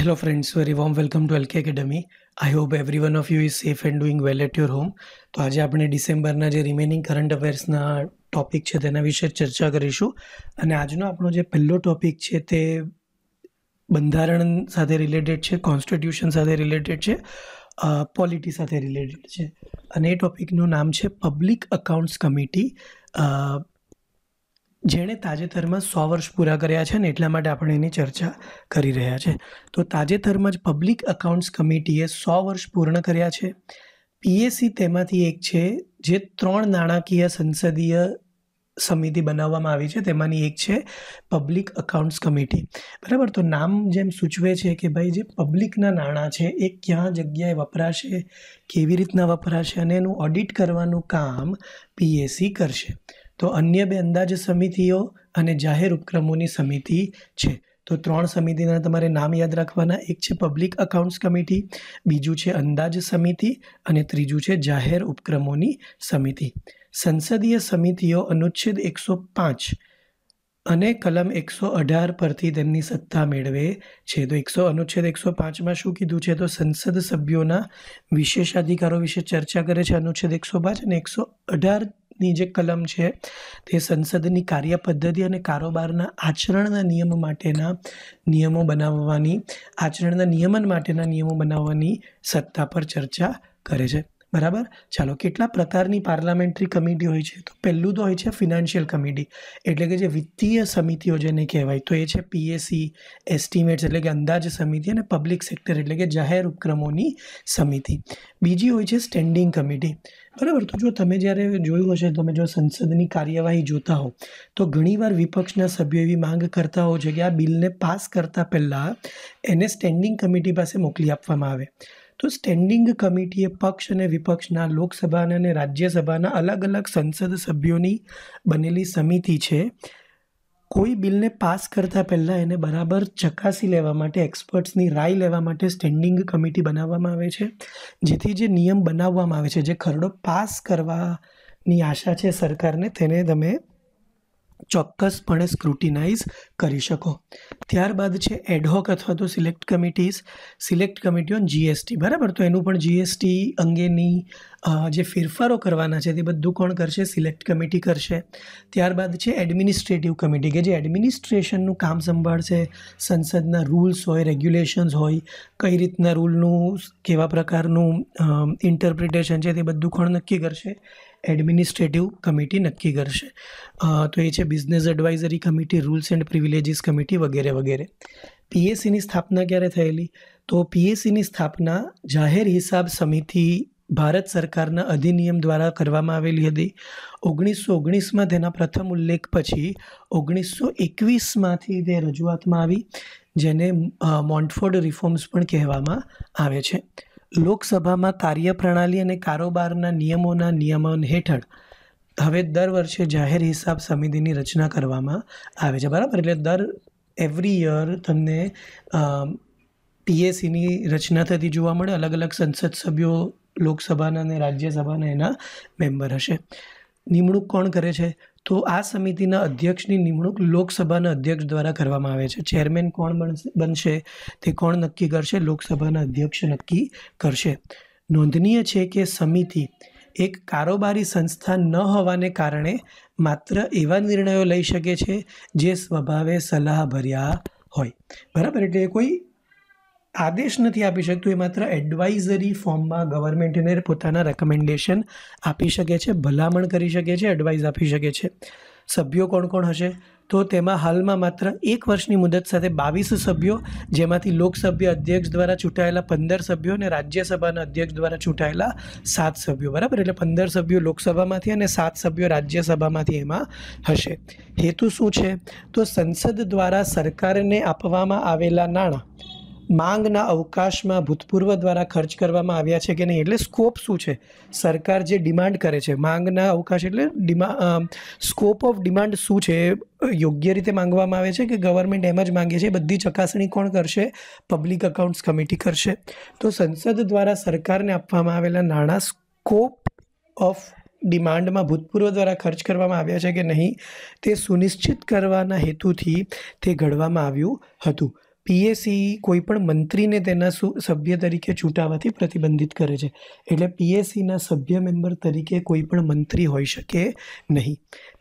Hello friends very warm welcome to LK Academy. I hope every one of you is safe and doing well at your home તો આજે આપણે ડિસેમ્બરના જે remaining current અફેર્સના topic છે તેના વિશે ચર્ચા કરીશું અને આજનો આપણો જે પહેલો ટોપિક છે તે બંધારણ સાથે રિલેટેડ છે કોન્સ્ટિટ્યુશન સાથે રિલેટેડ છે પોલિટી સાથે રિલેટેડ છે અને એ ટોપિકનું નામ છે પબ્લિક અકાઉન્ટ્સ કમિટી જેણે તાજેતરમાં સો વર્ષ પૂરા કર્યા છે ને એટલા માટે આપણે એની ચર્ચા કરી રહ્યા છે તો તાજેતરમાં જ પબ્લિક અકાઉન્ટ્સ કમિટીએ સો વર્ષ પૂર્ણ કર્યા છે પીએસસી તેમાંથી એક છે જે ત્રણ નાણાકીય સંસદીય સમિતિ બનાવવામાં આવી છે તેમાંની એક છે પબ્લિક અકાઉન્ટ્સ કમિટી બરાબર તો નામ જેમ સૂચવે છે કે ભાઈ જે પબ્લિકના નાણાં છે એ ક્યાં જગ્યાએ વપરાશે કેવી રીતના વપરાશે અને એનું ઓડિટ કરવાનું કામ પીએસસી કરશે તો અન્ય બે અંદાજ સમિતિઓ અને જાહેર ઉપક્રમોની સમિતિ છે તો ત્રણ સમિતિના તમારે નામ યાદ રાખવાના એક છે પબ્લિક અકાઉન્ટ્સ કમિટી બીજું છે અંદાજ સમિતિ અને ત્રીજું છે જાહેર ઉપક્રમોની સમિતિ સંસદીય સમિતિઓ અનુચ્છેદ એકસો પાંચ અને કલમ એકસો અઢાર પરથી તેમની સત્તા મેળવે છે તો એકસો અનુચ્છેદ એકસો પાંચમાં શું કીધું છે તો સંસદ સભ્યોના વિશેષાધિકારો વિશે ચર્ચા કરે છે અનુચ્છેદ એકસો પાંચ અને એકસો અઢાર ની જે કલમ છે તે સંસદની કાર્ય પદ્ધતિ અને કારોબારના આચરણના નિયમ માટેના નિયમો બનાવવાની આચરણના નિયમન માટેના નિયમો બનાવવાની સત્તા પર ચર્ચા કરે છે બરાબર ચાલો કેટલા પ્રકારની પાર્લામેન્ટરી કમિટી હોય છે તો પહેલું તો હોય છે ફિનાન્શિયલ કમિટી એટલે કે જે વિત્તીય સમિતિઓ જેને કહેવાય તો એ છે પીએસસી એસ્ટિમેટ્સ એટલે કે અંદાજ સમિતિ અને પબ્લિક સેક્ટર એટલે કે જાહેર ઉપક્રમોની સમિતિ બીજી હોય છે સ્ટેન્ડિંગ કમિટી બરાબર તો જો તમે જ્યારે જોયું હશે તમે જો સંસદની કાર્યવાહી જોતા હો તો ઘણીવાર વિપક્ષના સભ્યો એવી માંગ કરતા હોય છે કે આ બિલને પાસ કરતાં પહેલાં એને સ્ટેન્ડિંગ કમિટી પાસે મોકલી આપવામાં આવે તો સ્ટેન્ડિંગ કમિટીએ પક્ષ અને વિપક્ષના લોકસભાના અને રાજ્યસભાના અલગ અલગ સંસદ સભ્યોની બનેલી સમિતિ છે કોઈ બિલને પાસ કરતાં પહેલાં એને બરાબર ચકાસી લેવા માટે એક્સપર્ટ્સની રાય લેવા માટે સ્ટેન્ડિંગ કમિટી બનાવવામાં આવે છે જેથી જે નિયમ બનાવવામાં આવે છે જે ખરડો પાસ કરવાની આશા છે સરકારને તેને તમે ચોક્કસપણે સ્ક્રુટિનાઇઝ કરી શકો ત્યારબાદ છે એડહોક અથવા તો select committees select committee on GST બરાબર તો એનું પણ જીએસટી અંગેની જે ફેરફારો કરવાના છે તે બધું કોણ કરશે સિલેક્ટ કમિટી કરશે ત્યારબાદ છે એડમિનિસ્ટ્રેટિવ કમિટી કે જે એડમિનિસ્ટ્રેશનનું કામ સંભાળશે સંસદના રૂલ્સ હોય રેગ્યુલેશન્સ હોય કઈ રીતના રૂલનું કેવા પ્રકારનું ઇન્ટરપ્રિટેશન છે તે બધું કોણ નક્કી કરશે એડમિનિસ્ટ્રેટિવ કમિટી નક્કી કરશે તો એ છે business advisory committee rules and privileges committee વગેરે વગેરે પીએસસીની સ્થાપના ક્યારે થયેલી તો પીએસસીની સ્થાપના જાહેર હિસાબ સમિતિ ભારત સરકારના અધિનિયમ દ્વારા કરવામાં આવેલી હતી ઓગણીસો ઓગણીસમાં તેના પ્રથમ ઉલ્લેખ પછી ઓગણીસો એકવીસમાંથી તે રજૂઆતમાં આવી જેને મોન્ટફોર્ડ રિફોર્મ્સ પણ કહેવામાં આવે છે લોકસભામાં કાર્યપ્રણાલી અને કારોબારના નિયમોના નિયમન હેઠળ હવે દર વર્ષે જાહેર હિસાબ સમિતિની રચના કરવામાં આવે છે બરાબર એટલે દર એવરી યર તમને ટીએસીની રચના થતી જોવા મળે અલગ અલગ સંસદ સભ્યો લોકસભાના અને રાજ્યસભાના એના મેમ્બર હશે નિમણૂક કોણ કરે છે તો આ સમિતિના અધ્યક્ષની નિમણૂક લોકસભાના અધ્યક્ષ દ્વારા કરવામાં આવે છે ચેરમેન કોણ બનશે તે કોણ નક્કી કરશે લોકસભાના અધ્યક્ષ નક્કી કરશે નોંધનીય છે કે સમિતિ એક કારોબારી સંસ્થા ન હોવાને કારણે માત્ર એવા નિર્ણયો લઈ શકે છે જે સ્વભાવે સલાહભર્યા હોય બરાબર એટલે કોઈ આદેશ નથી આપી શકતું એ માત્ર એડવાઇઝરી ફોર્મમાં ગવર્મેન્ટને પોતાના રેકમેન્ડેશન આપી શકે છે ભલામણ કરી શકે છે એડવાઇઝ આપી શકે છે સભ્યો કોણ કોણ હશે તો તેમાં હાલમાં માત્ર એક વર્ષની મુદત સાથે બાવીસ સભ્યો જેમાંથી લોકસભ્ય અધ્યક્ષ દ્વારા ચૂંટાયેલા પંદર સભ્યો અને રાજ્યસભાના અધ્યક્ષ દ્વારા ચૂંટાયેલા સાત સભ્યો બરાબર એટલે પંદર સભ્યો લોકસભામાંથી અને સાત સભ્યો રાજ્યસભામાંથી એમાં હશે હેતુ શું છે તો સંસદ દ્વારા સરકારને આપવામાં આવેલા નાણાં માંગના અવકાશમાં ભૂતપૂર્વ દ્વારા ખર્ચ કરવામાં આવ્યા છે કે નહીં એટલે સ્કોપ શું છે સરકાર જે ડિમાન્ડ કરે છે માંગના અવકાશ એટલે ડિમા સ્કોપ ઓફ ડિમાન્ડ શું છે યોગ્ય રીતે માંગવામાં આવે છે કે ગવર્મેન્ટ એમ જ માંગે છે બધી ચકાસણી કોણ કરશે પબ્લિક અકાઉન્ટ્સ કમિટી કરશે તો સંસદ દ્વારા સરકારને આપવામાં આવેલા નાણાં સ્કોપ ઓફ ડિમાન્ડમાં ભૂતપૂર્વ દ્વારા ખર્ચ કરવામાં આવ્યા છે કે નહીં તે સુનિશ્ચિત કરવાના હેતુથી તે ઘડવામાં આવ્યું હતું પીએસસી કોઈપણ મંત્રીને તેના સભ્ય તરીકે ચૂંટાવાથી પ્રતિબંધિત કરે છે એટલે પીએસસીના સભ્ય મેમ્બર તરીકે કોઈપણ મંત્રી હોઈ શકે નહીં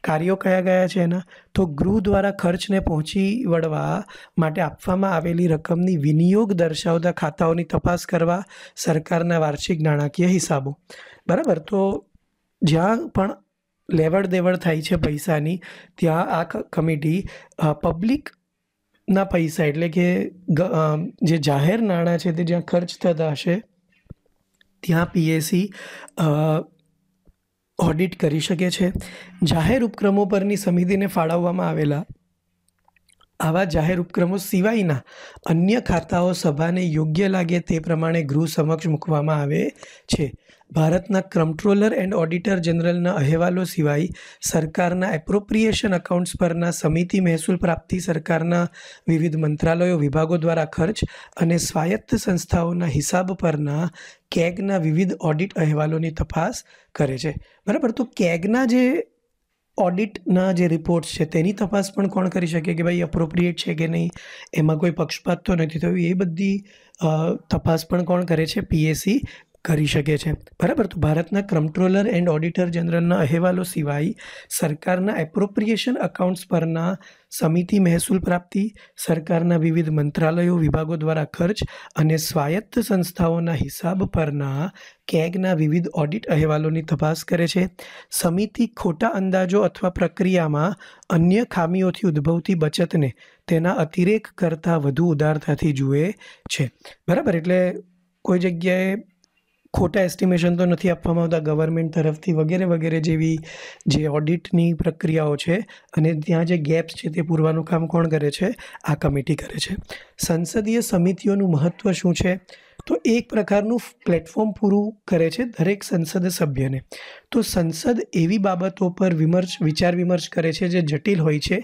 કાર્યો કયા ગયા છે એના તો ગૃહ દ્વારા ખર્ચને પહોંચી વળવા માટે આપવામાં આવેલી રકમની વિનિયોગ દર્શાવતા ખાતાઓની તપાસ કરવા સરકારના વાર્ષિક નાણાકીય હિસાબો બરાબર તો જ્યાં પણ લેવડ દેવડ થાય છે પૈસાની ત્યાં આ કમિટી પબ્લિક ના પૈસા એટલે કે જે જાહેર નાણાં છે તે જ્યાં ખર્ચ થતા હશે ત્યાં પીએસસી ઓડિટ કરી શકે છે જાહેર ઉપક્રમો પરની સમિતિને ફાળવવામાં આવેલા આવા જાહેર ઉપક્રમો સિવાયના અન્ય ખાતાઓ સભાને યોગ્ય લાગે તે પ્રમાણે ગૃહ સમક્ષ મૂકવામાં આવે છે ભારતના કંટ્રોલર એન્ડ ઓડિટર જનરલના અહેવાલો સિવાય સરકારના એપ્રોપ્રિએશન અકાઉન્ટ્સ પરના સમિતિ મહેસૂલ પ્રાપ્તિ સરકારના વિવિધ મંત્રાલયો વિભાગો દ્વારા ખર્ચ અને સ્વાયત્ત સંસ્થાઓના હિસાબ પરના કેગના વિવિધ ઓડિટ અહેવાલોની તપાસ કરે છે બરાબર તો કેગના જે ઓડિટના જે રિપોર્ટ્સ છે તેની તપાસ પણ કોણ કરી શકે કે ભાઈ અપ્રોપ્રિએટ છે કે નહીં એમાં કોઈ પક્ષપાત તો નથી થયું એ બધી તપાસ પણ કોણ કરે છે પીએસસી કરી શકે છે બરાબર તો ભારતના કંટ્રોલર એન્ડ ઓડિટર જનરલના અહેવાલો સિવાય સરકારના એપ્રોપ્રિએશન અકાઉન્ટ્સ પરના સમિતિ મહેસૂલ પ્રાપ્તિ સરકારના વિવિધ મંત્રાલયો વિભાગો દ્વારા ખર્ચ અને સ્વાયત્ત સંસ્થાઓના હિસાબ પરના કેગના વિવિધ ઓડિટ અહેવાલોની તપાસ કરે છે સમિતિ ખોટા અંદાજો અથવા પ્રક્રિયામાં અન્ય ખામીઓથી ઉદ્ભવતી બચતને તેના અતિરેક કરતાં વધુ ઉદારતાથી જુએ છે બરાબર એટલે કોઈ જગ્યાએ ખોટા એસ્ટિમેશન તો નથી આપવામાં આવતા ગવર્મેન્ટ તરફથી વગેરે વગેરે જેવી જે ઓડિટની પ્રક્રિયાઓ છે અને ત્યાં જે ગેપ્સ છે તે પૂરવાનું કામ કોણ કરે છે આ કમિટી કરે છે સંસદીય સમિતિઓનું મહત્ત્વ શું છે તો એક પ્રકારનું પ્લેટફોર્મ પૂરું કરે છે દરેક સંસદ સભ્યને તો સંસદ એવી બાબતો પર વિમર્શ વિચાર વિમર્શ કરે છે જે જટિલ હોય છે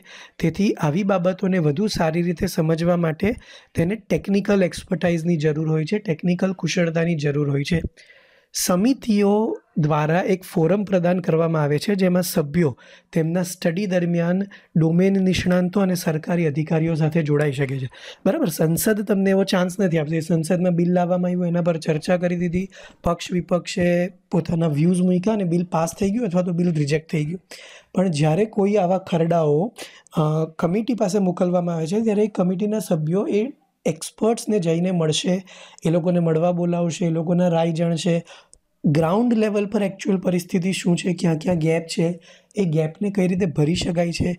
તેથી આવી બાબતોને વધુ સારી રીતે સમજવા માટે તેને ટેકનિકલ એક્સપર્ટાઇઝની જરૂર હોય છે ટેકનિકલ કુશળતાની જરૂર હોય છે સમિતિઓ દ્વારા એક ફોરમ પ્રદાન કરવામાં આવે છે જેમાં સભ્યો તેમના સ્ટડી દરમિયાન ડોમેન નિષ્ણાંતો અને સરકારી અધિકારીઓ સાથે જોડાઈ શકે છે બરાબર સંસદ તમને એવો ચાન્સ નથી આપતી સંસદમાં બિલ લાવવામાં આવ્યું એના પર ચર્ચા કરી દીધી પક્ષ વિપક્ષે પોતાના વ્યૂઝ મૂક્યા અને બિલ પાસ થઈ ગયું અથવા તો બિલ રિજેક્ટ થઈ ગયું પણ જ્યારે કોઈ આવા ખરડાઓ કમિટી પાસે મોકલવામાં આવે છે ત્યારે એ કમિટીના સભ્યો એ એક્સપર્ટ્સને જઈને મળશે એ લોકોને મળવા બોલાવશે એ લોકોના રાય જાણશે ગ્રાઉન્ડ લેવલ પર એકચ્યુઅલ પરિસ્થિતિ શું છે ક્યાં ક્યાં ગેપ છે એ ગેપને કઈ રીતે ભરી શકાય છે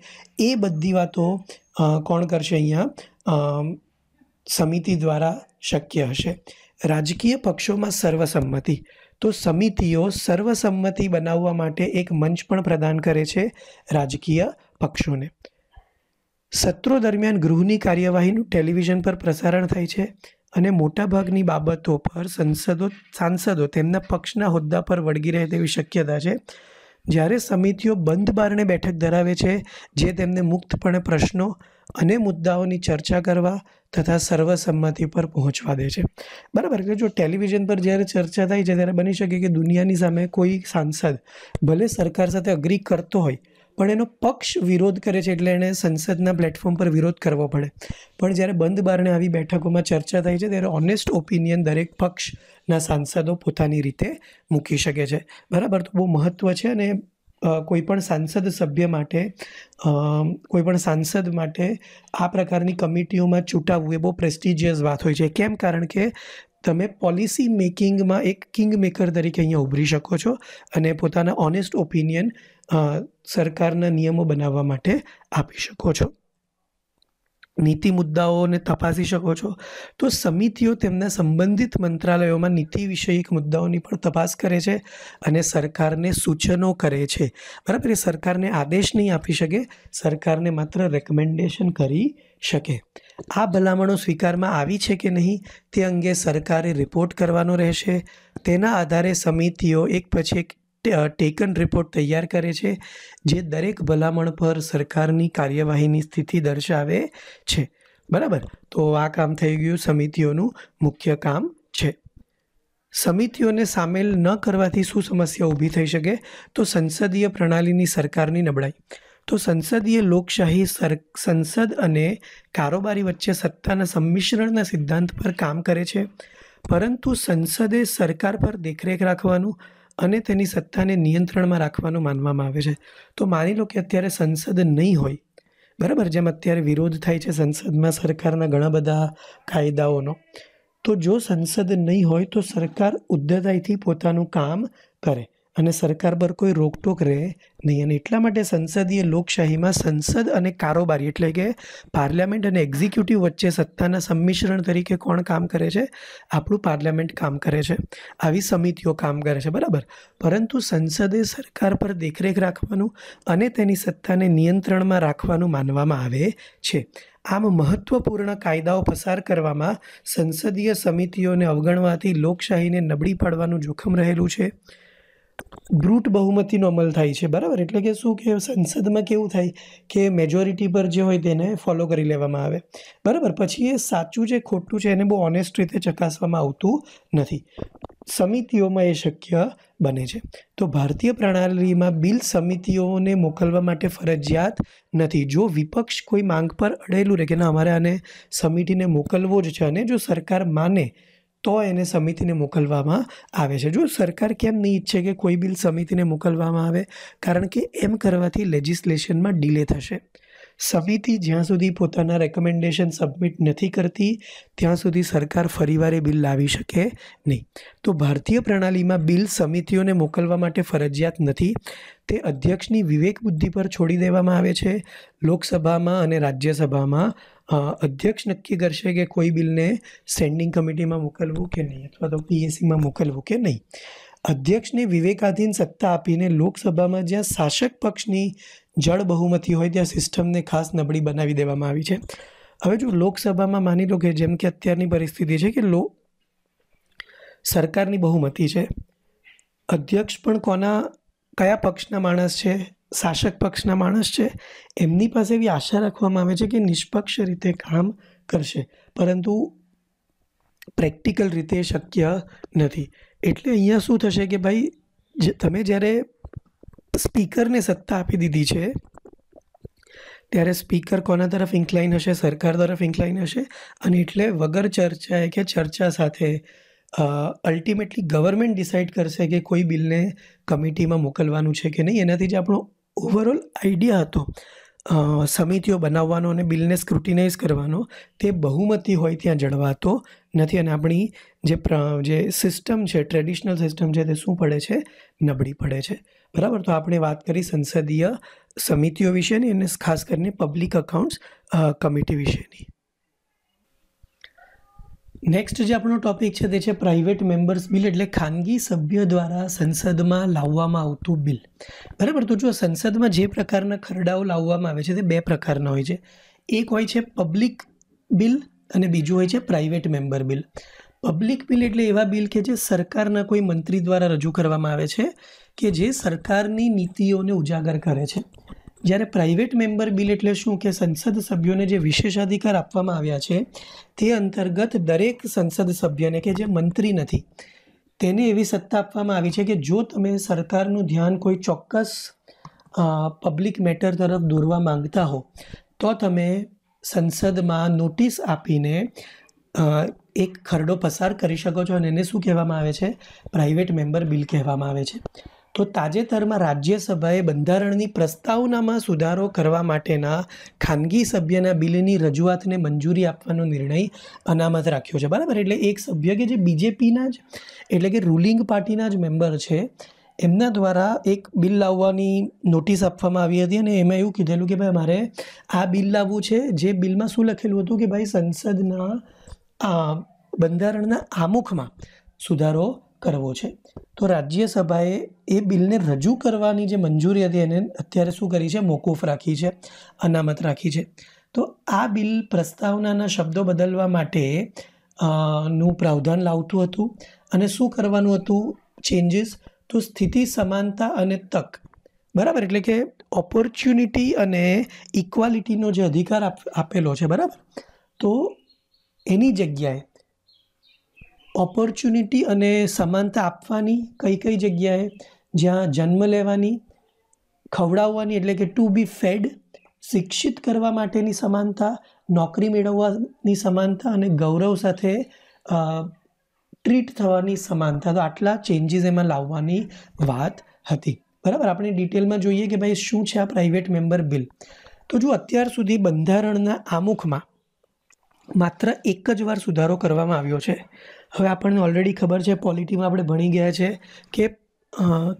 એ બધી વાતો કોણ કરશે અહીંયા સમિતિ દ્વારા શક્ય હશે રાજકીય પક્ષોમાં સર્વસંમતિ તો સમિતિઓ સર્વસંમતિ બનાવવા માટે એક મંચ પણ પ્રદાન કરે છે રાજકીય પક્ષોને સત્રો દરમિયાન ગૃહની કાર્યવાહીનું ટેલિવિઝન પર પ્રસારણ થાય છે અને મોટાભાગની બાબતો પર સંસદો સાંસદો તેમના પક્ષના હોદ્દા પર વળગી રહે તેવી શક્યતા છે જ્યારે સમિતિઓ બંધ બારણે બેઠક ધરાવે છે જે તેમને મુક્તપણે પ્રશ્નો અને મુદ્દાઓની ચર્ચા કરવા તથા સર્વસંમતિ પર પહોંચવા દે છે બરાબર કે જો ટેલિવિઝન પર જ્યારે ચર્ચા થાય છે ત્યારે બની શકે કે દુનિયાની સામે કોઈ સાંસદ ભલે સરકાર સાથે અગ્રી કરતો હોય પણ એનો પક્ષ વિરોધ કરે છે એટલે એણે સંસદના પ્લેટફોર્મ પર વિરોધ કરવો પડે પણ જ્યારે બંધ બારણે આવી બેઠકોમાં ચર્ચા થાય છે ત્યારે ઓનેસ્ટ ઓપિનિયન દરેક પક્ષના સાંસદો પોતાની રીતે મૂકી શકે છે બરાબર તો બહુ મહત્ત્વ છે અને કોઈપણ સાંસદ સભ્ય માટે કોઈપણ સાંસદ માટે આ પ્રકારની કમિટીઓમાં ચૂંટાવવું એ બહુ પ્રેસ્ટિજિયસ વાત હોય છે કેમ કારણ કે તમે પોલિસી મેકિંગમાં એક કિંગ મેકર તરીકે અહીંયા ઉભરી શકો છો અને પોતાના ઓનેસ્ટ ઓપિનિયન સરકારના નિયમો બનાવવા માટે આપી શકો છો નીતિ મુદ્દાઓને તપાસી શકો છો તો સમિતિઓ તેમના સંબંધિત મંત્રાલયોમાં નીતિ વિષયક મુદ્દાઓની પણ તપાસ કરે છે અને સરકારને સૂચનો કરે છે બરાબર એ સરકારને આદેશ નહીં આપી શકે સરકારને માત્ર રેકમેન્ડેશન કરી શકે આ ભલામણો સ્વીકારમાં આવી છે કે નહીં તે અંગે સરકારે રિપોર્ટ કરવાનો રહેશે તેના આધારે સમિતિઓ એક પછી એક ટેકન રિપોર્ટ તૈયાર કરે છે જે દરેક ભલામણ પર સરકારની કાર્યવાહીની સ્થિતિ દર્શાવે છે બરાબર તો આ કામ થઈ ગયું સમિતિઓનું મુખ્ય કામ છે સમિતિઓને સામેલ ન કરવાથી શું સમસ્યા ઊભી થઈ શકે તો સંસદીય પ્રણાલીની સરકારની નબળાઈ તો સંસદીય લોકશાહી સર સંસદ અને કારોબારી વચ્ચે સત્તાના સંમિશ્રણના સિદ્ધાંત પર કામ કરે છે પરંતુ સંસદે સરકાર પર દેખરેખ રાખવાનું અને તેની સત્તાને નિયંત્રણમાં રાખવાનું માનવામાં આવે છે તો માની લો કે અત્યારે સંસદ નહીં હોય બરાબર જેમ અત્યારે વિરોધ થાય છે સંસદમાં સરકારના ઘણા બધા કાયદાઓનો તો જો સંસદ નહીં હોય તો સરકાર ઉદ્ધતાઈથી પોતાનું કામ કરે અને સરકાર પર કોઈ રોકટોક રહે નહીં અને એટલા માટે સંસદીય લોકશાહીમાં સંસદ અને કારોબારી એટલે કે પાર્લામેન્ટ અને એક્ઝિક્યુટિવ વચ્ચે સત્તાના સંમિશ્રણ તરીકે કોણ કામ કરે છે આપણું પાર્લામેન્ટ કામ કરે છે આવી સમિતિઓ કામ કરે છે બરાબર પરંતુ સંસદે સરકાર પર દેખરેખ રાખવાનું અને તેની સત્તાને નિયંત્રણમાં રાખવાનું માનવામાં આવે છે આમ મહત્વપૂર્ણ કાયદાઓ પસાર કરવામાં સંસદીય સમિતિઓને અવગણવાથી લોકશાહીને નબળી પાડવાનું જોખમ રહેલું છે બ્રૂટ બહુમતીનો અમલ થાય છે બરાબર એટલે કે શું કે સંસદમાં કેવું થાય કે મેજોરિટી પર જે હોય તેને ફોલો કરી લેવામાં આવે બરાબર પછી એ સાચું જે ખોટું છે એને બહુ ઓનેસ્ટ રીતે ચકાસવામાં આવતું નથી સમિતિઓમાં એ શક્ય બને છે તો ભારતીય પ્રણાલીમાં બિલ સમિતિઓને મોકલવા માટે ફરજિયાત નથી જો વિપક્ષ કોઈ માંગ પર અડેલું રહે કે ના અમારે આને સમિતિને મોકલવો જ છે અને જો સરકાર માને તો એને સમિતિને મોકલવામાં આવે છે જો સરકાર કેમ નહીં ઈચ્છે કે કોઈ બિલ સમિતિને મોકલવામાં આવે કારણ કે એમ કરવાથી લેજિસ્લેશનમાં ડીલે થશે સમિતિ જ્યાં સુધી પોતાના રેકમેન્ડેશન સબમિટ નથી કરતી ત્યાં સુધી સરકાર ફરીવારે બિલ લાવી શકે નહીં તો ભારતીય પ્રણાલીમાં બિલ સમિતિઓને મોકલવા માટે ફરજિયાત નથી તે અધ્યક્ષની વિવેક બુદ્ધિ પર છોડી દેવામાં આવે છે લોકસભામાં અને રાજ્યસભામાં અધ્યક્ષ નક્કી કરશે કે કોઈ બિલને સ્ટેન્ડિંગ કમિટીમાં મોકલવું કે નહીં અથવા તો પીએસીમાં મોકલવું કે નહીં અધ્યક્ષને વિવેકાધીન સત્તા આપીને લોકસભામાં જ્યાં શાસક પક્ષની જળ બહુમતી હોય ત્યાં સિસ્ટમને ખાસ નબળી બનાવી દેવામાં આવી છે હવે જો લોકસભામાં માની લો કે જેમ કે અત્યારની પરિસ્થિતિ છે કે લો સરકારની બહુમતી છે અધ્યક્ષ પણ કોના કયા પક્ષના માણસ છે શાસક પક્ષના માણસ છે એમની પાસે એવી આશા રાખવામાં આવે છે કે નિષ્પક્ષ રીતે કામ કરશે પરંતુ પ્રેક્ટિકલ રીતે શક્ય નથી એટલે અહીંયા શું થશે કે ભાઈ તમે જ્યારે સ્પીકરને સત્તા આપી દીધી છે ત્યારે સ્પીકર કોના તરફ ઇન્કલાઇન હશે સરકાર તરફ ઇન્કલાઇન હશે અને એટલે વગર ચર્ચાએ કે ચર્ચા સાથે અલ્ટિમેટલી ગવર્મેન્ટ ડિસાઇડ કરશે કે કોઈ બિલને કમિટીમાં મોકલવાનું છે કે નહીં એનાથી જ આપણો ઓવરઓલ આઈડિયા હતો સમિતિઓ બનાવવાનો અને બિલને સ્ક્રુટિનાઇઝ કરવાનો તે બહુમતી હોય ત્યાં જળવાતો નથી અને આપણી જે પ્ર જે સિસ્ટમ છે ટ્રેડિશનલ સિસ્ટમ છે તે શું પડે છે નબળી પડે છે બરાબર તો આપણે વાત કરી સંસદીય સમિતિઓ વિશેની અને ખાસ કરીને પબ્લિક અકાઉન્ટ્સ કમિટી વિશેની નેક્સ્ટ જે આપણો ટોપિક છે તે છે પ્રાઇવેટ મેમ્બર્સ બિલ એટલે ખાનગી સભ્ય દ્વારા સંસદમાં લાવવામાં આવતું બિલ બરાબર તો જો સંસદમાં જે પ્રકારના ખરડાઓ લાવવામાં આવે છે તે બે પ્રકારના હોય છે એક હોય છે પબ્લિક બિલ અને બીજું હોય છે private member bill public bill એટલે એવા બિલ કે જે સરકારના કોઈ મંત્રી દ્વારા રજૂ કરવામાં આવે છે કે જે સરકારની નીતિઓને ઉજાગર કરે છે જ્યારે પ્રાઇવેટ મેમ્બર બિલ એટલે શું કે સંસદ સભ્યોને જે વિશેષાધિકાર આપવામાં આવ્યા છે તે અંતર્ગત દરેક સંસદ સભ્યને કે જે મંત્રી નથી તેને એવી સત્તા આપવામાં આવી છે કે જો તમે સરકારનું ધ્યાન કોઈ ચોક્કસ પબ્લિક મેટર તરફ દોરવા માંગતા હો તો તમે સંસદમાં નોટિસ આપીને એક ખરડો પસાર કરી શકો છો અને એને શું કહેવામાં આવે છે પ્રાઇવેટ મેમ્બર બિલ કહેવામાં આવે છે તો તાજેતરમાં રાજ્યસભાએ બંધારણની પ્રસ્તાવનામાં સુધારો કરવા માટેના ખાનગી સભ્યના બિલની રજૂઆતને મંજૂરી આપવાનો નિર્ણય અનામત રાખ્યો છે બરાબર એટલે એક સભ્ય કે જે બીજેપીના જ એટલે કે રૂલિંગ પાર્ટીના જ મેમ્બર છે એમના દ્વારા એક બિલ લાવવાની નોટિસ આપવામાં આવી હતી અને એમાં એવું કીધેલું કે ભાઈ મારે આ બિલ લાવવું છે જે બિલમાં શું લખેલું હતું કે ભાઈ સંસદના બંધારણના આમુખમાં સુધારો કરવો છે તો રાજ્યસભાએ એ બિલને રજૂ કરવાની જે મંજૂરી હતી એને અત્યારે શું કરી છે મોકૂફ રાખી છે અનામત રાખી છે તો આ બિલ પ્રસ્તાવનાના શબ્દો બદલવા માટે નું પ્રાવધાન લાવતું હતું અને શું કરવાનું હતું ચેન્જીસ તો સ્થિતિ સમાનતા અને તક બરાબર એટલે કે ઓપોર્ચ્યુનિટી અને ઇક્વાલિટીનો જે અધિકાર આપેલો છે બરાબર તો એની જગ્યાએ ઓપોર્ચ્યુનિટી અને સમાનતા આપવાની કઈ કઈ જગ્યાએ જ્યાં જન્મ લેવાની ખવડાવવાની એટલે કે ટુ બી ફેડ શિક્ષિત કરવા માટેની સમાનતા નોકરી મેળવવાની સમાનતા અને ગૌરવ સાથે ટ્રીટ થવાની સમાનતા તો આટલા ચેન્જીસ એમાં લાવવાની વાત હતી બરાબર આપણે ડિટેલમાં જોઈએ કે ભાઈ શું છે આ પ્રાઇવેટ મેમ્બર બિલ તો જો અત્યાર સુધી બંધારણના આમુખમાં માત્ર એક જ વાર સુધારો કરવામાં આવ્યો છે હવે આપણને ઓલરેડી ખબર છે પોલિટીમાં આપણે ભણી ગયા છે કે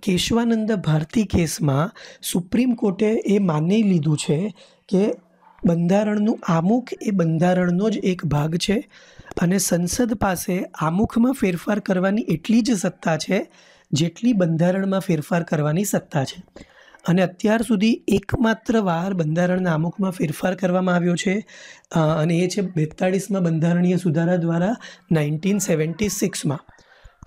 કેશવાનંદ ભારતી કેસમાં સુપ્રીમ કોર્ટે એ માની લીધું છે કે બંધારણનું આમુખ એ બંધારણનો જ એક ભાગ છે અને સંસદ પાસે આમુખમાં ફેરફાર કરવાની એટલી જ સત્તા છે જેટલી બંધારણમાં ફેરફાર કરવાની સત્તા છે અને અત્યાર સુધી એકમાત્ર વાર બંધારણના આમુખમાં ફેરફાર કરવામાં આવ્યો છે અને એ છે બેતાળીસમાં બંધારણીય સુધારા દ્વારા નાઇન્ટીન સેવન્ટી સિક્સમાં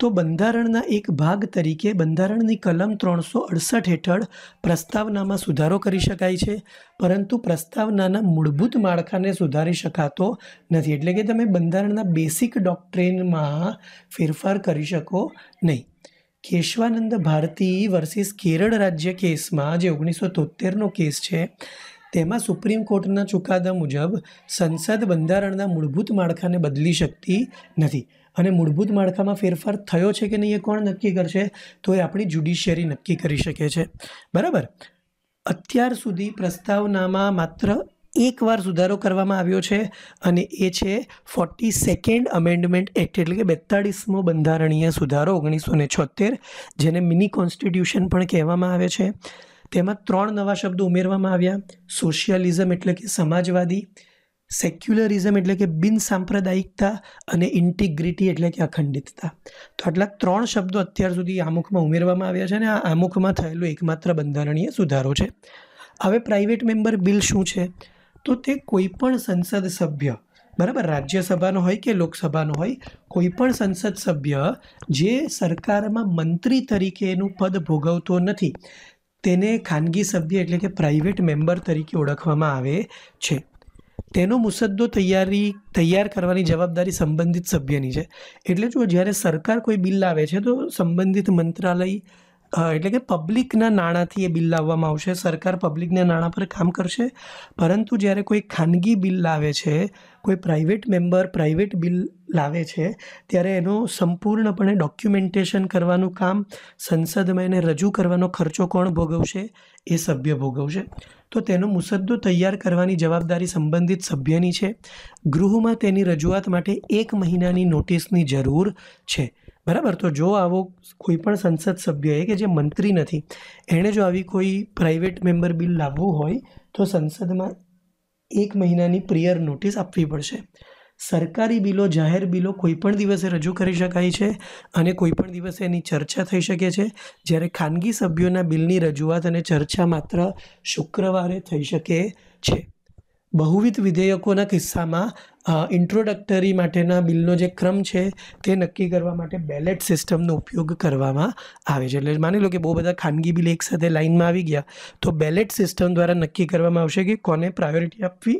તો બંધારણના એક ભાગ તરીકે બંધારણની કલમ ત્રણસો અડસઠ હેઠળ પ્રસ્તાવનામાં સુધારો કરી શકાય છે પરંતુ પ્રસ્તાવનાના મૂળભૂત માળખાને સુધારી શકાતો નથી એટલે કે તમે બંધારણના બેસિક ડોક્ટ્રેનમાં ફેરફાર કરી શકો નહીં કેશવાનંદ ભારતી વર્સિસ કેરળ રાજ્ય કેસમાં જે ઓગણીસો તોતેરનો કેસ છે તેમાં સુપ્રીમ કોર્ટના ચુકાદા મુજબ સંસદ બંધારણના મૂળભૂત માળખાને બદલી શકતી નથી અને મૂળભૂત માળખામાં ફેરફાર થયો છે કે નહીં એ કોણ નક્કી કરશે તો એ આપણી જ્યુડિશિયરી નક્કી કરી શકે છે બરાબર અત્યાર સુધી પ્રસ્તાવનામાં માત્ર એકવાર સુધારો કરવામાં આવ્યો છે અને એ છે ફોર્ટી સેકન્ડ અમેન્ડમેન્ટ એક્ટ એટલે કે બેતાળીસમો બંધારણીય સુધારો ઓગણીસો ને છોતેર જેને મિની કોન્સ્ટિટ્યુશન પણ કહેવામાં આવે છે તેમાં ત્રણ નવા શબ્દો ઉમેરવામાં આવ્યા સોશિયાલિઝમ એટલે કે સમાજવાદી સેક્યુલરિઝમ એટલે કે બિનસાંપ્રદાયિકતા અને ઇન્ટિગ્રિટી એટલે કે અખંડિતતા તો આટલા ત્રણ શબ્દો અત્યાર સુધી આમુખમાં ઉમેરવામાં આવ્યા છે અને આ આમુખમાં થયેલો એકમાત્ર બંધારણીય સુધારો છે હવે પ્રાઇવેટ મેમ્બર બિલ શું છે તો તે કોઈપણ સંસદ સભ્ય બરાબર રાજ્યસભાનો હોય કે લોકસભાનો હોય કોઈપણ સંસદ સભ્ય જે સરકારમાં મંત્રી તરીકે એનું પદ ભોગવતો નથી તેને ખાનગી સભ્ય એટલે કે પ્રાઇવેટ મેમ્બર તરીકે ઓળખવામાં આવે છે તેનો મુસદ્દો તૈયારી તૈયાર કરવાની જવાબદારી સંબંધિત સભ્યની છે એટલે જો જ્યારે સરકાર કોઈ બિલ લાવે છે તો સંબંધિત મંત્રાલય એટલે કે પબ્લિકના નાણાંથી એ બિલ લાવવામાં આવશે સરકાર પબ્લિકના નાણાં પર કામ કરશે પરંતુ જ્યારે કોઈ ખાનગી બિલ લાવે છે કોઈ પ્રાઇવેટ મેમ્બર પ્રાઇવેટ બિલ લાવે છે ત્યારે એનું સંપૂર્ણપણે ડોક્યુમેન્ટેશન કરવાનું કામ સંસદમાં એને રજૂ કરવાનો ખર્ચો કોણ ભોગવશે એ સભ્ય ભોગવશે તો તેનો મુસદ્દો તૈયાર કરવાની જવાબદારી સંબંધિત સભ્યની છે ગૃહમાં તેની રજૂઆત માટે એક મહિનાની નોટિસની જરૂર છે બરાબર તો જો આવો કોઈ પણ સંસદ સભ્યએ કે જે મંત્રી નથી એણે જો આવી કોઈ પ્રાઇવેટ મેમ્બર બિલ લાવવું હોય તો સંસદમાં એક મહિનાની પ્રિયર નોટિસ આપવી પડશે સરકારી બિલો જાહેર બિલો કોઈપણ દિવસે રજૂ કરી શકાય છે અને કોઈપણ દિવસે એની ચર્ચા થઈ શકે છે જ્યારે ખાનગી સભ્યોના બિલની રજૂઆત અને ચર્ચા માત્ર શુક્રવારે થઈ શકે છે બહુવિધ વિધેયકોના કિસ્સામાં ઇન્ટ્રોડક્ટરી માટેના બિલનો જે ક્રમ છે તે નક્કી કરવા માટે બેલેટ સિસ્ટમનો ઉપયોગ કરવામાં આવે છે એટલે માની લો કે બહુ બધા ખાનગી બિલ એકસાથે લાઇનમાં આવી ગયા તો બેલેટ સિસ્ટમ દ્વારા નક્કી કરવામાં આવશે કે કોને પ્રાયોરિટી આપવી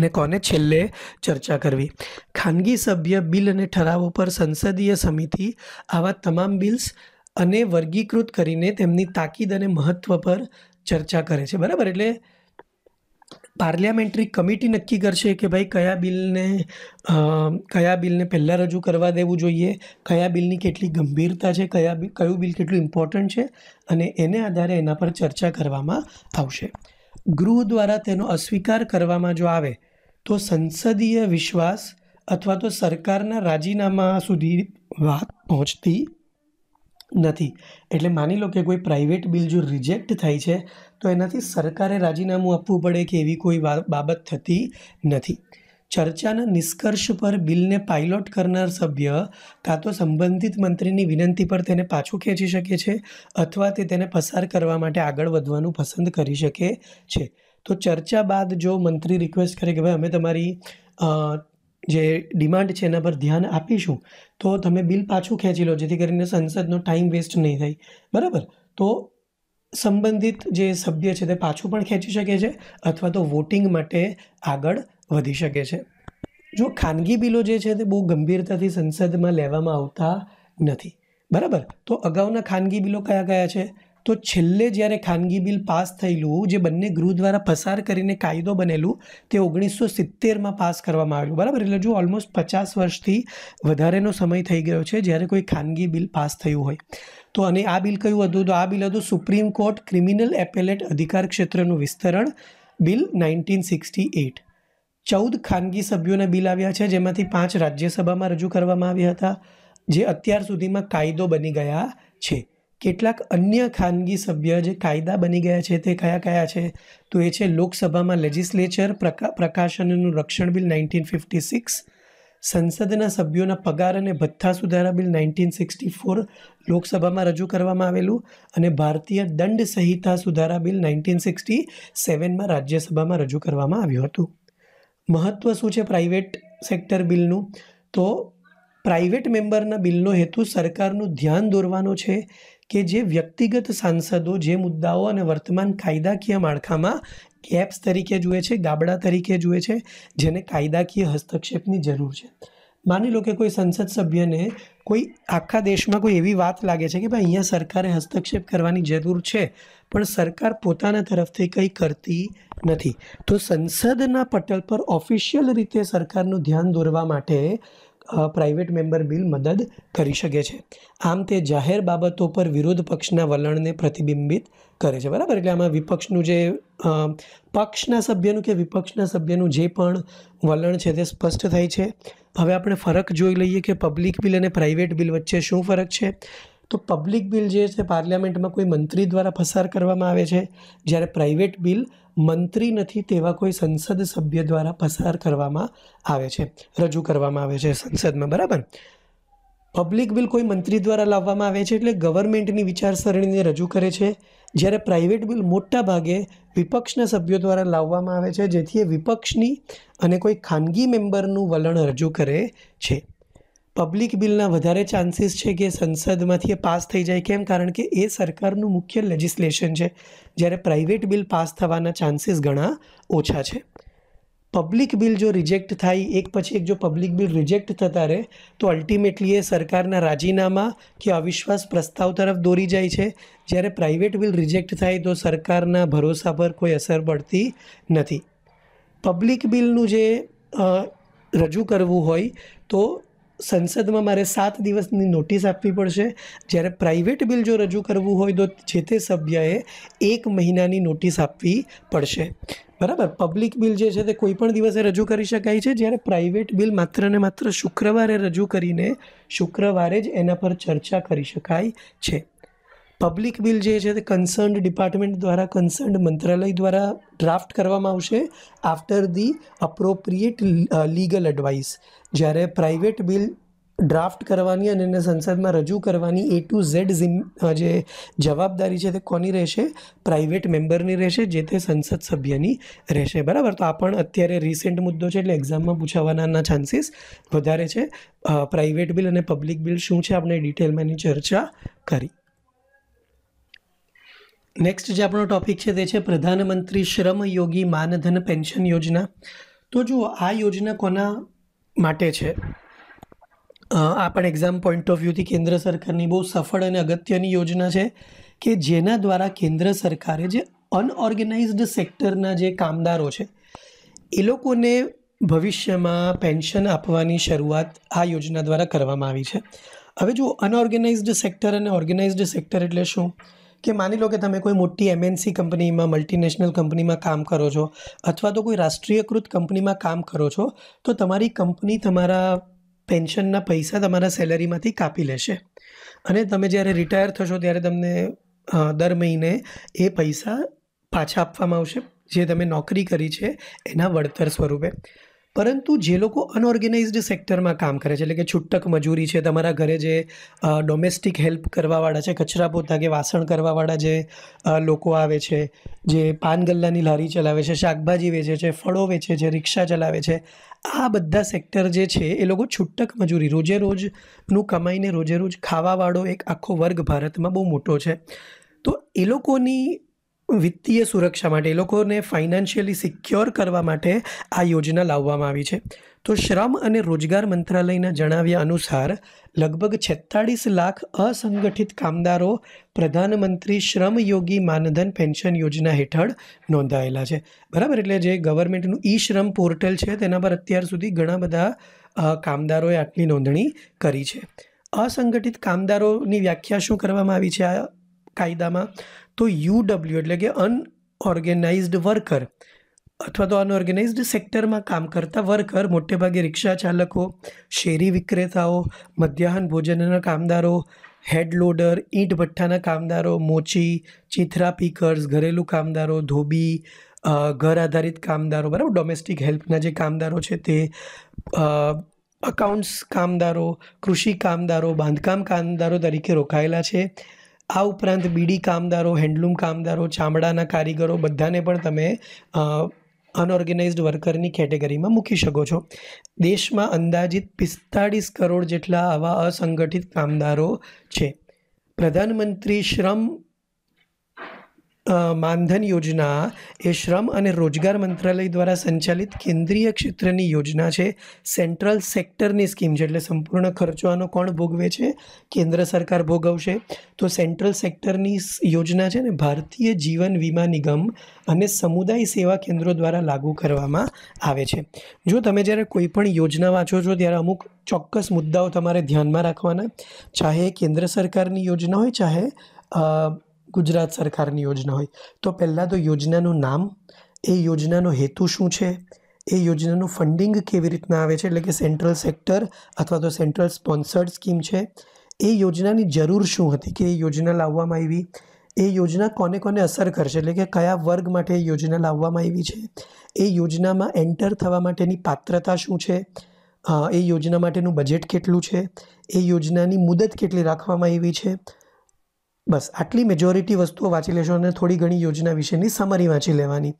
અને કોને છેલ્લે ચર્ચા કરવી ખાનગી સભ્ય બિલ અને ઠરાવો પર સંસદીય સમિતિ આવા તમામ બિલ્સ અને વર્ગીકૃત કરીને તેમની તાકીદ અને મહત્ત્વ પર ચર્ચા કરે છે બરાબર એટલે પાર્લિયામેન્ટરી કમિટી નક્કી કરશે કે ભાઈ કયા બિલને કયા બિલને પહેલાં રજૂ કરવા દેવું જોઈએ કયા બિલની કેટલી ગંભીરતા છે કયા કયું બિલ કેટલું ઇમ્પોર્ટન્ટ છે અને એને આધારે એના પર ચર્ચા કરવામાં આવશે ગૃહ દ્વારા તેનો અસ્વીકાર કરવામાં જો આવે તો સંસદીય વિશ્વાસ અથવા તો સરકારના રાજીનામા સુધી વાત પહોંચતી નથી એટલે માની લો કે કોઈ પ્રાઇવેટ બિલ જો રિજેક્ટ થાય છે તો એનાથી સરકારે રાજીનામું આપવું પડે કે એવી કોઈ બાબત થતી નથી ચર્ચાના નિષ્કર્ષ પર બિલને પાઇલોટ કરનાર સભ્ય કાં તો સંબંધિત મંત્રીની વિનંતી પર તેને પાછું ખેંચી શકે છે અથવા તે તેને પસાર કરવા માટે આગળ વધવાનું પસંદ કરી શકે છે તો ચર્ચા બાદ જો મંત્રી રિક્વેસ્ટ કરે કે ભાઈ અમે તમારી જે ડિમાન્ડ છે એના પર ધ્યાન આપીશું તો તમે બિલ પાછું ખેંચી લો જેથી કરીને સંસદનો ટાઈમ વેસ્ટ નહીં થાય બરાબર તો સંબંધિત જે સભ્ય છે તે પાછું પણ ખેંચી શકે છે અથવા તો વોટિંગ માટે આગળ વધી શકે છે જો ખાનગી બિલો જે છે તે બહુ ગંભીરતાથી સંસદમાં લેવામાં આવતા નથી બરાબર તો અગાઉના ખાનગી બિલો કયા કયા છે તો છેલ્લે જ્યારે ખાનગી બિલ પાસ થયેલું જે બંને ગૃહ દ્વારા પસાર કરીને કાયદો બનેલું તે ઓગણીસો સિત્તેરમાં પાસ કરવામાં આવ્યું બરાબર એટલે જો ઓલમોસ્ટ પચાસ વર્ષથી વધારેનો સમય થઈ ગયો છે જ્યારે કોઈ ખાનગી બિલ પાસ થયું હોય તો અને આ બિલ કયું હતું તો આ બિલ હતું સુપ્રીમ કોર્ટ ક્રિમિનલ એપેલેટ અધિકાર ક્ષેત્રનું વિસ્તરણ બિલ નાઇન્ટીન સિક્સટી એટ ચૌદ ખાનગી સભ્યોના બિલ આવ્યા છે જેમાંથી પાંચ રાજ્યસભામાં રજૂ કરવામાં આવ્યા હતા જે અત્યાર સુધીમાં કાયદો બની ગયા છે કેટલાક અન્ય ખાનગી સભ્ય જે કાયદા બની ગયા છે તે કયા કયા છે તો એ છે લોકસભામાં લેજિસ્લેચર પ્રકાશનનું રક્ષણ બિલ નાઇન્ટીન ફિફ્ટી સિક્સ સંસદના સભ્યોના પગાર અને ભથ્થા સુધારા બિલ નાઇન્ટીન સિક્સટી ફોર લોકસભામાં રજૂ કરવામાં આવેલું અને ભારતીય દંડ સંહિતા સુધારા બિલ નાઇન્ટીન સિક્સટી સેવનમાં રાજ્યસભામાં રજૂ કરવામાં આવ્યું હતું મહત્ત્વ શું છે પ્રાઇવેટ સેક્ટર બિલનું તો પ્રાઇવેટ મેમ્બરના બિલનો હેતુ સરકારનું ધ્યાન દોરવાનો છે કે જે વ્યક્તિગત સાંસદો જે મુદ્દાઓ અને વર્તમાન કાયદાકીય માળખામાં ગેપ્સ તરીકે જુએ છે ગાબડા તરીકે જુએ છે જેને કાયદાકીય હસ્તક્ષેપની જરૂર છે માની લો કે કોઈ સંસદ સભ્યને કોઈ આખા દેશમાં કોઈ એવી વાત લાગે છે કે ભાઈ અહીંયા સરકારે હસ્તક્ષેપ કરવાની જરૂર છે પણ સરકાર પોતાના તરફથી કંઈ કરતી નથી તો સંસદના પટલ પર ઓફિશિયલ રીતે સરકારનું ધ્યાન દોરવા માટે પ્રાઇવેટ મેમ્બર બિલ મદદ કરી શકે છે આમ તે જાહેર બાબતો પર વિરોધ પક્ષના વલણને પ્રતિબિંબિત કરે છે બરાબર એટલે આમાં વિપક્ષનું જે પક્ષના સભ્યનું કે વિપક્ષના સભ્યનું જે પણ વલણ છે તે સ્પષ્ટ થાય છે હવે આપણે ફરક જોઈ લઈએ કે પબ્લિક બિલ અને પ્રાઇવેટ બિલ વચ્ચે શું ફરક છે તો પબ્લિક બિલ જે છે પાર્લામેન્ટમાં કોઈ મંત્રી દ્વારા પસાર કરવામાં આવે છે જ્યારે પ્રાઇવેટ બિલ મંત્રી નથી તેવા કોઈ સંસદ સભ્ય દ્વારા પસાર કરવામાં આવે છે રજૂ કરવામાં આવે છે સંસદમાં બરાબર પબ્લિક બિલ કોઈ મંત્રી દ્વારા લાવવામાં આવે છે એટલે ગવર્મેન્ટની વિચારસરણીને રજૂ કરે છે જ્યારે પ્રાઇવેટ બિલ મોટા ભાગે વિપક્ષના સભ્યો દ્વારા લાવવામાં આવે છે જેથી એ વિપક્ષની અને કોઈ ખાનગી મેમ્બરનું વલણ રજૂ કરે છે પબ્લિક બિલના વધારે ચાન્સીસ છે કે સંસદમાંથી એ પાસ થઈ જાય કેમ કારણ કે એ સરકારનું મુખ્ય લેજિસ્લેશન છે જ્યારે પ્રાઇવેટ બિલ પાસ થવાના ચાન્સીસ ઘણા ઓછા છે પબ્લિક બિલ જો રિજેક્ટ થાય એક પછી એક જો પબ્લિક બિલ રિજેક્ટ થતા રહે તો અલ્ટિમેટલી એ સરકારના રાજીનામા કે અવિશ્વાસ પ્રસ્તાવ તરફ દોરી જાય છે જ્યારે પ્રાઇવેટ બિલ રિજેક્ટ થાય તો સરકારના ભરોસા પર કોઈ અસર પડતી નથી પબ્લિક બિલનું જે રજૂ કરવું હોય તો સંસદમાં મારે સાત દિવસની નોટિસ આપવી પડશે જ્યારે પ્રાઇવેટ બિલ જો રજૂ કરવું હોય તો જે તે સભ્યએ એક મહિનાની નોટિસ આપવી પડશે બરાબર પબ્લિક બિલ જે છે તે કોઈપણ દિવસે રજૂ કરી શકાય છે જ્યારે પ્રાઇવેટ બિલ માત્ર ને માત્ર શુક્રવારે રજૂ કરીને શુક્રવારે જ એના પર ચર્ચા કરી શકાય છે પબ્લિક બિલ જે છે તે કન્સર્ન્ડ ડિપાર્ટમેન્ટ દ્વારા કન્સર્ન્ડ મંત્રાલય દ્વારા ડ્રાફ્ટ કરવામાં આવશે after the appropriate legal advice જ્યારે પ્રાઇવેટ બિલ ડ્રાફ્ટ કરવાની અને એને સંસદમાં રજૂ કરવાની એ ટુ ઝેડ જે જવાબદારી છે તે કોની રહેશે પ્રાઇવેટ મેમ્બરની રહેશે જે તે સંસદ સભ્યની રહેશે બરાબર તો આ પણ અત્યારે રિસેન્ટ મુદ્દો છે એટલે એક્ઝામમાં પૂછાવાના ચાન્સીસ વધારે છે પ્રાઇવેટ બિલ અને પબ્લિક બિલ શું છે આપણે ડિટેલમાં એની ચર્ચા કરી નેક્સ્ટ જે આપણો ટૉપિક છે તે છે પ્રધાનમંત્રી શ્રમ યોગી માનધન પેન્શન યોજના તો જુઓ આ યોજના કોના માટે છે આ પણ એક્ઝામ પોઈન્ટ ઓફ વ્યૂથી કેન્દ્ર સરકારની બહુ સફળ અને અગત્યની યોજના છે કે જેના દ્વારા કેન્દ્ર સરકારે જે અનઓર્ગેનાઇઝડ સેક્ટરના જે કામદારો છે એ લોકોને ભવિષ્યમાં પેન્શન આપવાની શરૂઆત આ યોજના દ્વારા કરવામાં આવી છે હવે જો અનઓર્ગેનાઇઝડ સેક્ટર અને ઓર્ગેનાઇઝડ સેક્ટર એટલે શું કે માની લો કે તમે કોઈ મોટી એમએનસી કંપનીમાં મલ્ટીનેશનલ કંપનીમાં કામ કરો છો અથવા તો કોઈ રાષ્ટ્રીયકૃત કંપનીમાં કામ કરો છો તો તમારી કંપની તમારા પેન્શનના પૈસા તમારા સેલરીમાંથી કાપી લેશે અને તમે જ્યારે રિટાયર થશો ત્યારે તમને દર મહિને એ પૈસા પાછા આપવામાં આવશે જે તમે નોકરી કરી છે એના વળતર સ્વરૂપે પરંતુ જે લોકો અનઓર્ગેનાઇઝડ સેક્ટરમાં કામ કરે છે એટલે કે છૂટક મજૂરી છે તમારા ઘરે જે ડોમેસ્ટિક હેલ્પ કરવાવાળા છે કચરા પોતા કે વાસણ કરવાવાળા જે લોકો આવે છે જે પાન ગલ્લાની લારી ચલાવે છે શાકભાજી વેચે છે ફળો વેચે છે રિક્ષા ચલાવે છે આ બધા સેક્ટર જે છે એ લોકો છૂટક મજૂરી રોજે રોજનું કમાઈને રોજે રોજ ખાવાવાળો એક આખો વર્ગ ભારતમાં બહુ મોટો છે તો એ લોકોની વિત્તીય સુરક્ષા માટે એ લોકોને ફાઇનાન્શિયલી સિક્યોર કરવા માટે આ યોજના લાવવામાં આવી છે તો શ્રમ અને રોજગાર મંત્રાલયના જણાવ્યા અનુસાર લગભગ છેતાળીસ લાખ અસંગઠિત કામદારો પ્રધાનમંત્રી શ્રમયોગી માનધન પેન્શન યોજના હેઠળ નોંધાયેલા છે બરાબર એટલે જે ગવર્મેન્ટનું ઈ શ્રમ પોર્ટલ છે તેના પર અત્યાર સુધી ઘણા બધા કામદારોએ આટલી નોંધણી કરી છે અસંગઠિત કામદારોની વ્યાખ્યા શું કરવામાં આવી છે આ કાયદામાં તો યુડબલ્યુ એટલે કે અનઓર્ગેનાઇઝડ વર્કર અથવા તો અનઓર્ગેનાઇઝડ સેક્ટરમાં કામ કરતા વર્કર મોટેભાગે રિક્ષા ચાલકો શેરી વિક્રેતાઓ મધ્યાહન ભોજનના કામદારો હેડલોડર લોડર ઈંટ ભઠ્ઠાના કામદારો મોચી ચિથરા પીકર્સ ઘરેલું કામદારો ધોબી ઘર આધારિત કામદારો બરાબર ડોમેસ્ટિક હેલ્પના જે કામદારો છે તે અકાઉન્ટ્સ કામદારો કૃષિ કામદારો બાંધકામ કામદારો તરીકે રોકાયેલા છે આ ઉપરાંત બીડી કામદારો હેન્ડલૂમ કામદારો ચામડાના કારીગરો બધાને પણ તમે અનઓર્ગેનાઇઝડ વર્કરની કેટેગરીમાં મૂકી શકો છો દેશમાં અંદાજિત પિસ્તાળીસ કરોડ જેટલા આવા અસંગઠિત કામદારો છે પ્રધાનમંત્રી શ્રમ માનધન યોજના એ શ્રમ અને રોજગાર મંત્રાલય દ્વારા સંચાલિત કેન્દ્રીય ક્ષેત્રની યોજના છે સેન્ટ્રલ સેક્ટરની સ્કીમ છે એટલે સંપૂર્ણ ખર્ચો આનો કોણ ભોગવે છે કેન્દ્ર સરકાર ભોગવશે તો સેન્ટ્રલ સેક્ટરની યોજના છે ને ભારતીય જીવન વીમા નિગમ અને સમુદાય સેવા કેન્દ્રો દ્વારા લાગુ કરવામાં આવે છે જો તમે જ્યારે કોઈ પણ યોજના વાંચો છો ત્યારે અમુક ચોક્કસ મુદ્દાઓ તમારે ધ્યાનમાં રાખવાના ચાહે કેન્દ્ર સરકારની યોજના હોય ચાહે ગુજરાત સરકારની યોજના હોય તો પહેલાં તો યોજનાનું નામ એ યોજનાનો હેતુ શું છે એ યોજનાનું ફંડિંગ કેવી રીતના આવે છે એટલે કે સેન્ટ્રલ સેક્ટર અથવા તો સેન્ટ્રલ સ્પોન્સર્ડ સ્કીમ છે એ યોજનાની જરૂર શું હતી કે એ યોજના લાવવામાં આવી એ યોજના કોને કોને અસર કરશે એટલે કે કયા વર્ગ માટે એ યોજના લાવવામાં આવી છે એ યોજનામાં એન્ટર થવા માટેની પાત્રતા શું છે એ યોજના માટેનું બજેટ કેટલું છે એ યોજનાની મુદત કેટલી રાખવામાં આવી છે બસ આટલી મેજોરિટી વસ્તુઓ વાંચી લેશો અને થોડી ઘણી યોજના વિશેની સમરી વાંચી લેવાની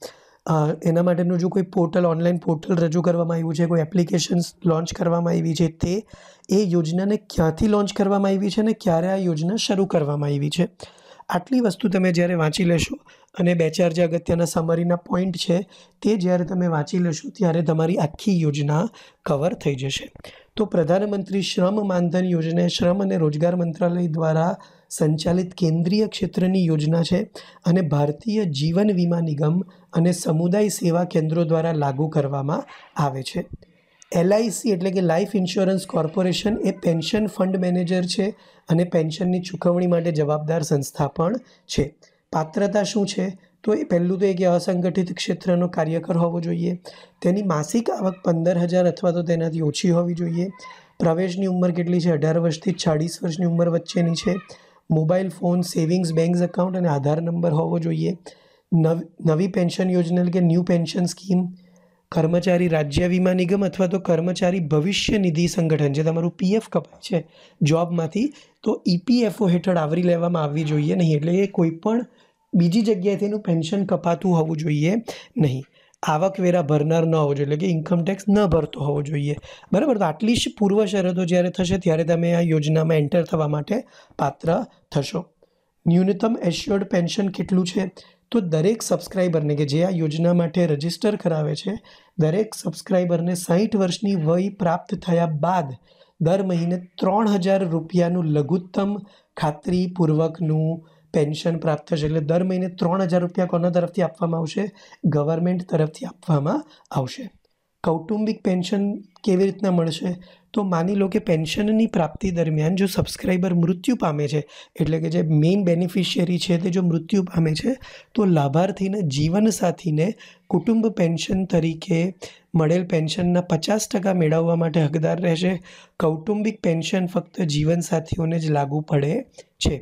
એના માટેનું જો કોઈ પોર્ટલ ઓનલાઈન પોર્ટલ રજૂ કરવામાં આવ્યું છે કોઈ એપ્લિકેશન્સ લોન્ચ કરવામાં આવી છે તે એ યોજનાને ક્યાંથી લોન્ચ કરવામાં આવી છે અને ક્યારે આ યોજના શરૂ કરવામાં આવી છે આટલી વસ્તુ તમે જ્યારે વાંચી લેશો અને બે ચાર જે અગત્યના સમરીના પોઈન્ટ છે તે જ્યારે તમે વાંચી લેશો ત્યારે તમારી આખી યોજના કવર થઈ જશે તો પ્રધાનમંત્રી શ્રમ માનધન યોજના શ્રમ અને રોજગાર મંત્રાલય દ્વારા સંચાલિત કેન્દ્રીય ક્ષેત્રની યોજના છે અને ભારતીય જીવન વીમા નિગમ અને સમુદાય સેવા કેન્દ્રો દ્વારા લાગુ કરવામાં આવે છે એલઆઈસી એટલે કે લાઈફ ઇન્સ્યોરન્સ કોર્પોરેશન એ પેન્શન ફંડ મેનેજર છે અને પેન્શનની ચૂકવણી માટે જવાબદાર સંસ્થા પણ છે પાત્રતા શું છે તો એ પહેલું તો એ કે અસંગઠિત ક્ષેત્રનો કાર્યકર હોવો જોઈએ તેની માસિક આવક પંદર હજાર અથવા તો તેનાથી ઓછી હોવી જોઈએ પ્રવેશની ઉંમર કેટલી છે અઢાર વર્ષથી ચાળીસ વર્ષની ઉંમર વચ્ચેની છે mobile phone savings bank account અને આધાર નંબર હોવો જોઈએ નવી પેન્શન યોજના કે ન્યૂ પેન્શન સ્કીમ કર્મચારી રાજ્ય વીમા નિગમ અથવા તો કર્મચારી ભવિષ્ય નિધિ સંગઠન જે તમારું પીએફ કપાય છે જોબમાંથી તો ઈપીએફઓ હેઠળ આવરી લેવામાં આવવી જોઈએ નહીં એટલે એ કોઈ પણ બીજી જગ્યાએથી એનું પેન્શન કપાતું હોવું જોઈએ નહીં આવકવેરા ભરનાર ન હોવો જોઈએ એટલે કે ટેક્સ ન ભરતો હોવો જોઈએ બરાબર તો આટલી જ પૂર્વ શરતો જ્યારે થશે ત્યારે તમે આ યોજનામાં એન્ટર થવા માટે પાત્ર થશો ન્યૂનતમ એશ્યોર્ડ પેન્શન કેટલું છે તો દરેક સબસ્ક્રાઈબરને કે જે આ યોજના માટે રજિસ્ટર કરાવે છે દરેક સબસ્ક્રાઈબરને સાહીઠ વર્ષની વય પ્રાપ્ત થયા બાદ દર મહિને ત્રણ હજાર રૂપિયાનું લઘુત્તમ ખાતરીપૂર્વકનું પેન્શન પ્રાપ્ત થશે એટલે દર મહિને ત્રણ હજાર રૂપિયા કોના તરફથી આપવામાં આવશે ગવર્મેન્ટ તરફથી આપવામાં આવશે કૌટુંબિક પેન્શન કેવી રીતના મળશે તો માની લો કે પેન્શનની પ્રાપ્તિ દરમિયાન જો સબસ્ક્રાઈબર મૃત્યુ પામે છે એટલે કે જે મેઇન બેનિફિશિયરી છે તે જો મૃત્યુ પામે છે તો લાભાર્થીના જીવનસાથીને કુટુંબ પેન્શન તરીકે મળેલ પેન્શનના પચાસ ટકા મેળવવા માટે હકદાર રહેશે કૌટુંબિક પેન્શન ફક્ત જીવનસાથીઓને જ લાગુ પડે છે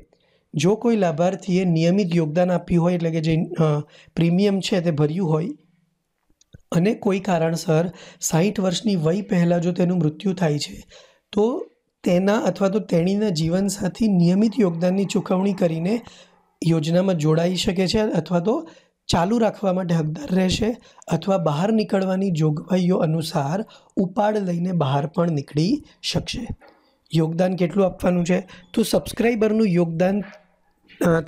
જો કોઈ લાભાર્થીએ નિયમિત યોગદાન આપ્યું હોય એટલે કે જે પ્રીમિયમ છે તે ભર્યું હોય અને કોઈ કારણસર સાહીઠ વર્ષની વય પહેલાં જો તેનું મૃત્યુ થાય છે તો તેના અથવા તો તેણીના જીવનસાથી નિયમિત યોગદાનની ચૂકવણી કરીને યોજનામાં જોડાઈ શકે છે અથવા તો ચાલુ રાખવા માટે હકદાર રહેશે અથવા બહાર નીકળવાની જોગવાઈઓ અનુસાર ઉપાડ લઈને બહાર પણ નીકળી શકશે યોગદાન કેટલું આપવાનું છે તો સબસ્ક્રાઈબરનું યોગદાન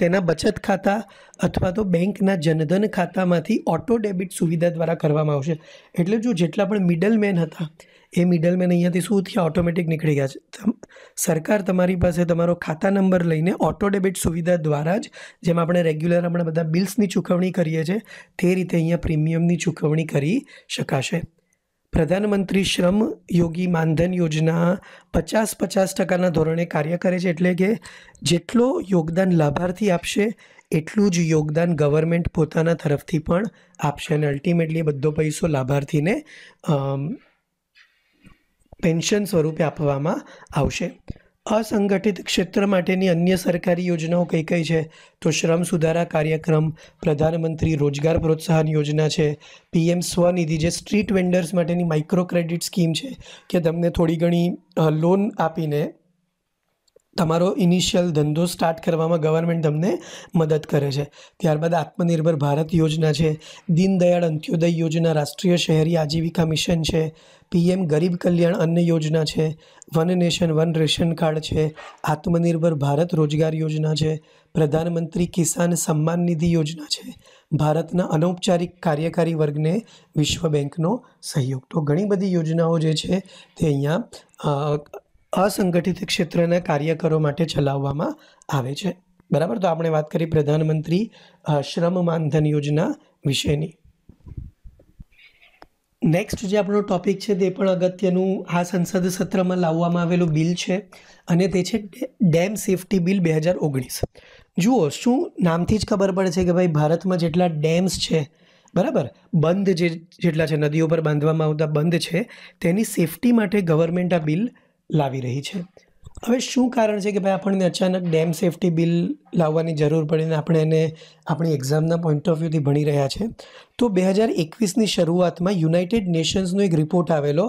તેના બચત ખાતા અથવા તો બેંકના જનધન ખાતામાંથી ઓટો ડેબિટ સુવિધા દ્વારા કરવામાં આવશે એટલે જો જેટલા પણ મિડલમેન હતા એ મિડલમેન અહીંયાથી શું થયા ઓટોમેટિક નીકળી ગયા છે સરકાર તમારી પાસે તમારો ખાતા નંબર લઈને ઓટો ડેબિટ સુવિધા દ્વારા જ જેમ આપણે રેગ્યુલર આપણે બધા બિલ્સની ચૂકવણી કરીએ છીએ તે રીતે અહીંયા પ્રીમિયમની ચૂકવણી કરી શકાશે પ્રધાનમંત્રી શ્રમ યોગી માનધન યોજના પચાસ પચાસ ટકાના ધોરણે કાર્ય કરે છે એટલે કે જેટલો યોગદાન લાભાર્થી આપશે એટલું જ યોગદાન ગવર્મેન્ટ પોતાના તરફથી પણ આપશે અને અલ્ટિમેટલી બધો પૈસો લાભાર્થીને પેન્શન સ્વરૂપે આપવામાં આવશે અસંગઠિત ક્ષેત્ર માટેની અન્ય સરકારી યોજનાઓ કઈ કઈ છે તો શ્રમ સુધારા કાર્યક્રમ પ્રધાનમંત્રી રોજગાર પ્રોત્સાહન યોજના છે પીએમ સ્વનિધિ જે સ્ટ્રીટ વેન્ડર્સ માટેની માઇક્રો ક્રેડિટ સ્કીમ છે કે તમને થોડી ઘણી લોન આપીને તમારો ઇનિશિયલ ધંધો સ્ટાર્ટ કરવામાં ગવર્મેન્ટ તમને મદદ કરે છે ત્યારબાદ આત્મનિર્ભર ભારત યોજના છે દીનદયાળ અંત્યોદય યોજના રાષ્ટ્રીય શહેરી આજીવિકા મિશન છે પીએમ ગરીબ કલ્યાણ અન્ન યોજના છે one nation one ration card છે આત્મનિર્ભર ભારત રોજગાર યોજના છે પ્રધાનમંત્રી કિસાન સન્માન નિધિ યોજના છે ભારતના અનૌપચારિક કાર્યકારી વર્ગને વિશ્વ બેંકનો સહયોગ તો ઘણી બધી યોજનાઓ જે છે તે અહીંયા અસંગઠિત ક્ષેત્રના કાર્યકરો માટે ચલાવવામાં આવે છે બરાબર તો આપણે વાત કરી પ્રધાનમંત્રી શ્રમ માનધન યોજના વિશેની નેક્સ્ટ જે આપણો ટોપિક છે તે પણ અગત્યનું આ સંસદ સત્રમાં લાવવામાં આવેલું બિલ છે અને તે છે ડેમ સેફટી બિલ બે હજાર ઓગણીસ જુઓ શું નામથી જ ખબર પડે છે કે ભાઈ ભારતમાં જેટલા ડેમ્સ છે બરાબર બંધ જે જેટલા છે નદીઓ પર બાંધવામાં આવતા બંધ છે તેની સેફટી માટે ગવર્મેન્ટ આ બિલ લાવી રહી છે હવે શું કારણ છે કે ભાઈ આપણને અચાનક ડેમ સેફટી બિલ લાવવાની જરૂર ને આપણે એને આપણી એક્ઝામના પોઈન્ટ ઓફ વ્યૂથી ભણી રહ્યા છે તો બે હજાર એકવીસની શરૂઆતમાં યુનાઇટેડ નેશન્સનો એક રિપોર્ટ આવેલો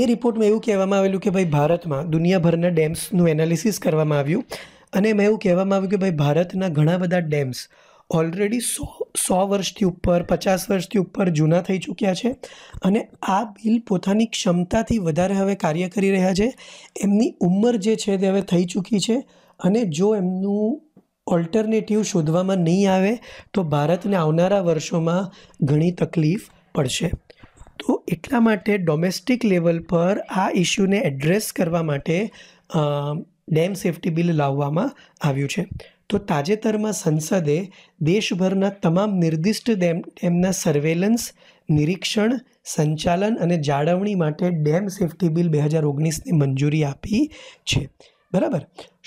એ રિપોર્ટમાં એવું કહેવામાં આવેલું કે ભાઈ ભારતમાં દુનિયાભરના ડેમ્સનું એનાલિસિસ કરવામાં આવ્યું અને એમાં એવું કહેવામાં આવ્યું કે ભાઈ ભારતના ઘણા બધા ડેમ્સ ઓલરેડી સો સો વર્ષથી ઉપર પચાસ વર્ષથી ઉપર જૂના થઈ ચૂક્યા છે અને આ બિલ પોતાની ક્ષમતાથી વધારે હવે કાર્ય કરી રહ્યા છે એમની ઉંમર જે છે તે હવે થઈ ચૂકી છે અને જો એમનું ઓલ્ટરનેટિવ શોધવામાં નહીં આવે તો ભારતને આવનારા વર્ષોમાં ઘણી તકલીફ પડશે તો એટલા માટે ડોમેસ્ટિક લેવલ પર આ ઇસ્યુને એડ્રેસ કરવા માટે ડેમ સેફ્ટી બિલ લાવવામાં આવ્યું છે તો તાજેતરમાં સંસદે દેશભરના તમામ નિર્દિષ્ટ ડેમ ડેમના સર્વેલન્સ નિરીક્ષણ સંચાલન અને જાળવણી માટે ડેમ સેફ્ટી બિલ બે હજાર ઓગણીસને મંજૂરી આપી છે બરાબર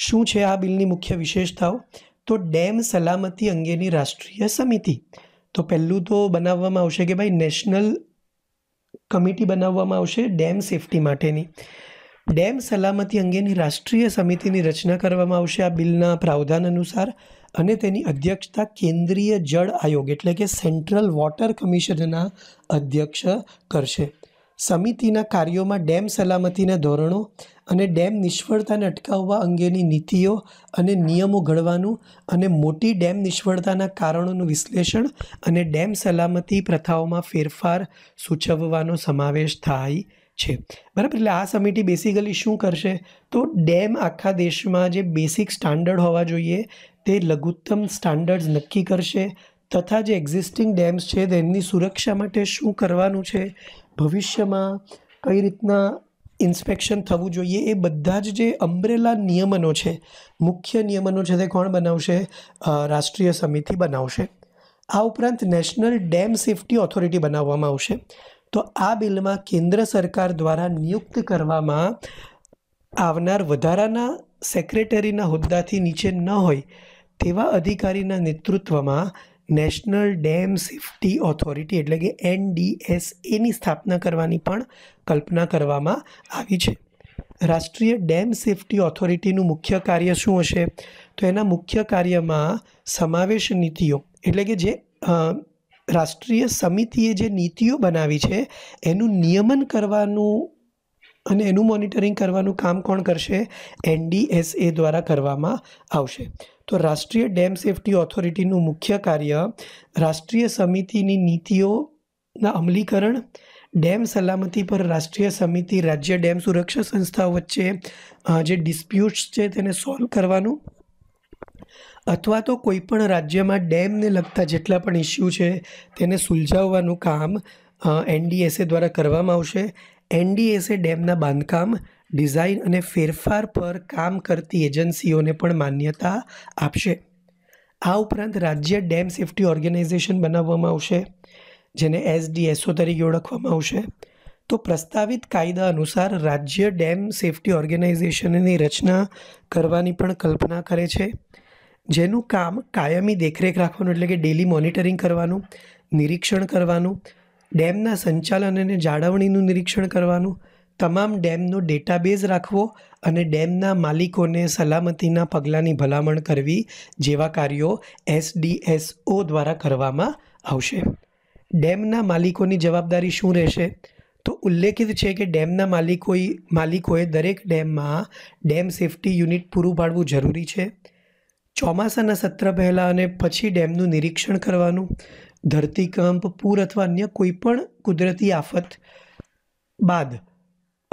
શું છે આ બિલની મુખ્ય વિશેષતાઓ તો ડેમ સલામતી અંગેની રાષ્ટ્રીય સમિતિ તો પહેલું તો બનાવવામાં આવશે કે ભાઈ નેશનલ કમિટી બનાવવામાં આવશે ડેમ સેફ્ટી માટેની ડેમ સલામતી અંગેની રાષ્ટ્રીય સમિતિની રચના કરવામાં આવશે આ બિલના પ્રાવધાન અનુસાર અને તેની અધ્યક્ષતા કેન્દ્રીય જળ આયોગ એટલે કે સેન્ટ્રલ વોટર કમિશનના અધ્યક્ષ કરશે સમિતિના કાર્યોમાં ડેમ સલામતીના ધોરણો અને ડેમ નિષ્ફળતાને અટકાવવા અંગેની નીતિઓ અને નિયમો ઘડવાનું અને મોટી ડેમ નિષ્ફળતાના કારણોનું વિશ્લેષણ અને ડેમ સલામતી પ્રથાઓમાં ફેરફાર સૂચવવાનો સમાવેશ થાય છે બરાબર એટલે આ સમિતિ બેસિકલી શું કરશે તો ડેમ આખા દેશમાં જે બેસિક સ્ટાન્ડર્ડ હોવા જોઈએ તે લઘુત્તમ સ્ટાન્ડર્ડ્સ નક્કી કરશે તથા જે એક્ઝિસ્ટિંગ ડેમ્સ છે તેમની સુરક્ષા માટે શું કરવાનું છે ભવિષ્યમાં કઈ રીતના ઇન્સ્પેક્શન થવું જોઈએ એ બધા જ જે અમ્બ્રેલા નિયમનો છે મુખ્ય નિયમનો છે તે કોણ બનાવશે રાષ્ટ્રીય સમિતિ બનાવશે આ ઉપરાંત નેશનલ ડેમ સેફ્ટી ઓથોરિટી બનાવવામાં આવશે તો આ બિલમાં કેન્દ્ર સરકાર દ્વારા નિયુક્ત કરવામાં આવનાર વધારાના સેક્રેટરીના હોદ્દાથી નીચે ન હોય તેવા અધિકારીના નેતૃત્વમાં નેશનલ ડેમ સેફ્ટી ઓથોરિટી એટલે કે એનડીએસએની સ્થાપના કરવાની પણ કલ્પના કરવામાં આવી છે રાષ્ટ્રીય ડેમ સેફ્ટી ઓથોરિટીનું મુખ્ય કાર્ય શું હશે તો એના મુખ્ય કાર્યમાં સમાવેશ નીતિઓ એટલે કે જે રાષ્ટ્રીય સમિતિએ જે નીતિઓ બનાવી છે એનું નિયમન કરવાનું અને એનું મોનિટરિંગ કરવાનું કામ કોણ કરશે એનડીએસએ દ્વારા કરવામાં આવશે તો રાષ્ટ્રીય ડેમ સેફટી ઓથોરિટીનું મુખ્ય કાર્ય રાષ્ટ્રીય સમિતિની નીતિઓના અમલીકરણ ડેમ સલામતી પર રાષ્ટ્રીય સમિતિ રાજ્ય ડેમ સુરક્ષા સંસ્થાઓ વચ્ચે જે ડિસ્પ્યુટ્સ છે તેને સોલ્વ કરવાનું અથવા તો કોઈપણ રાજ્યમાં ડેમને લગતા જેટલા પણ ઇસ્યુ છે તેને સુલઝાવવાનું કામ એનડીએસએ દ્વારા કરવામાં આવશે એનડીએસએ ડેમના બાંધકામ ડિઝાઇન અને ફેરફાર પર કામ કરતી એજન્સીઓને પણ માન્યતા આપશે આ ઉપરાંત રાજ્ય ડેમ સેફટી ઓર્ગેનાઇઝેશન બનાવવામાં આવશે જેને એસડીએસઓ તરીકે ઓળખવામાં આવશે તો પ્રસ્તાવિત કાયદા અનુસાર રાજ્ય ડેમ સેફટી ઓર્ગેનાઇઝેશનની રચના કરવાની પણ કલ્પના કરે છે જેનું કામ કાયમી દેખરેખ રાખવાનું એટલે કે ડેલી મોનિટરિંગ કરવાનું નિરીક્ષણ કરવાનું ડેમના સંચાલન અને જાળવણીનું નિરીક્ષણ કરવાનું તમામ ડેમનો ડેટાબેઝ રાખવો અને ડેમના માલિકોને સલામતીના પગલાંની ભલામણ કરવી જેવા કાર્યો એસડીએસઓ દ્વારા કરવામાં આવશે ડેમના માલિકોની જવાબદારી શું રહેશે તો ઉલ્લેખિત છે કે ડેમના માલિકોએ માલિકોએ દરેક ડેમમાં ડેમ સેફ્ટી યુનિટ પૂરું પાડવું જરૂરી છે ચોમાસાના સત્ર પહેલાં અને પછી ડેમનું નિરીક્ષણ કરવાનું ધરતીકંપ પૂર અથવા અન્ય કોઈપણ કુદરતી આફત બાદ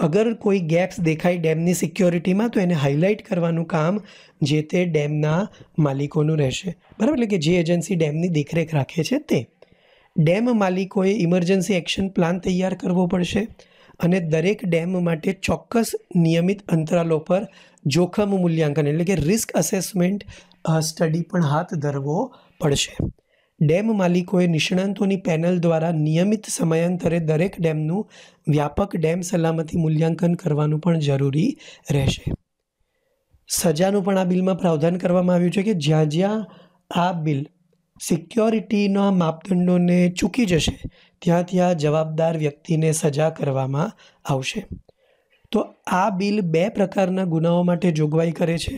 અગર કોઈ ગેપ્સ દેખાય ડેમની સિક્યોરિટીમાં તો એને હાઇલાઇટ કરવાનું કામ જે તે ડેમના માલિકોનું રહેશે બરાબર એટલે કે જે એજન્સી ડેમની દેખરેખ રાખે છે તે ડેમ માલિકોએ ઇમરજન્સી એક્શન પ્લાન તૈયાર કરવો પડશે અને દરેક ડેમ માટે ચોક્કસ નિયમિત અંતરાલો પર જોખમ મૂલ્યાંકન એટલે કે રિસ્ક અસેસમેન્ટ સ્ટડી પણ હાથ ધરવો પડશે ડેમ માલિકોએ નિષ્ણાંતોની પેનલ દ્વારા નિયમિત સમયાંતરે દરેક ડેમનું વ્યાપક ડેમ સલામતી મૂલ્યાંકન કરવાનું પણ જરૂરી રહેશે સજાનું પણ આ બિલમાં પ્રાવધાન કરવામાં આવ્યું છે કે જ્યાં જ્યાં આ બિલ સિક્યોરિટીના માપદંડોને ચૂકી જશે ત્યાં ત્યાં જવાબદાર વ્યક્તિને સજા કરવામાં આવશે તો આ બિલ બે પ્રકારના ગુનાઓ માટે જોગવાઈ કરે છે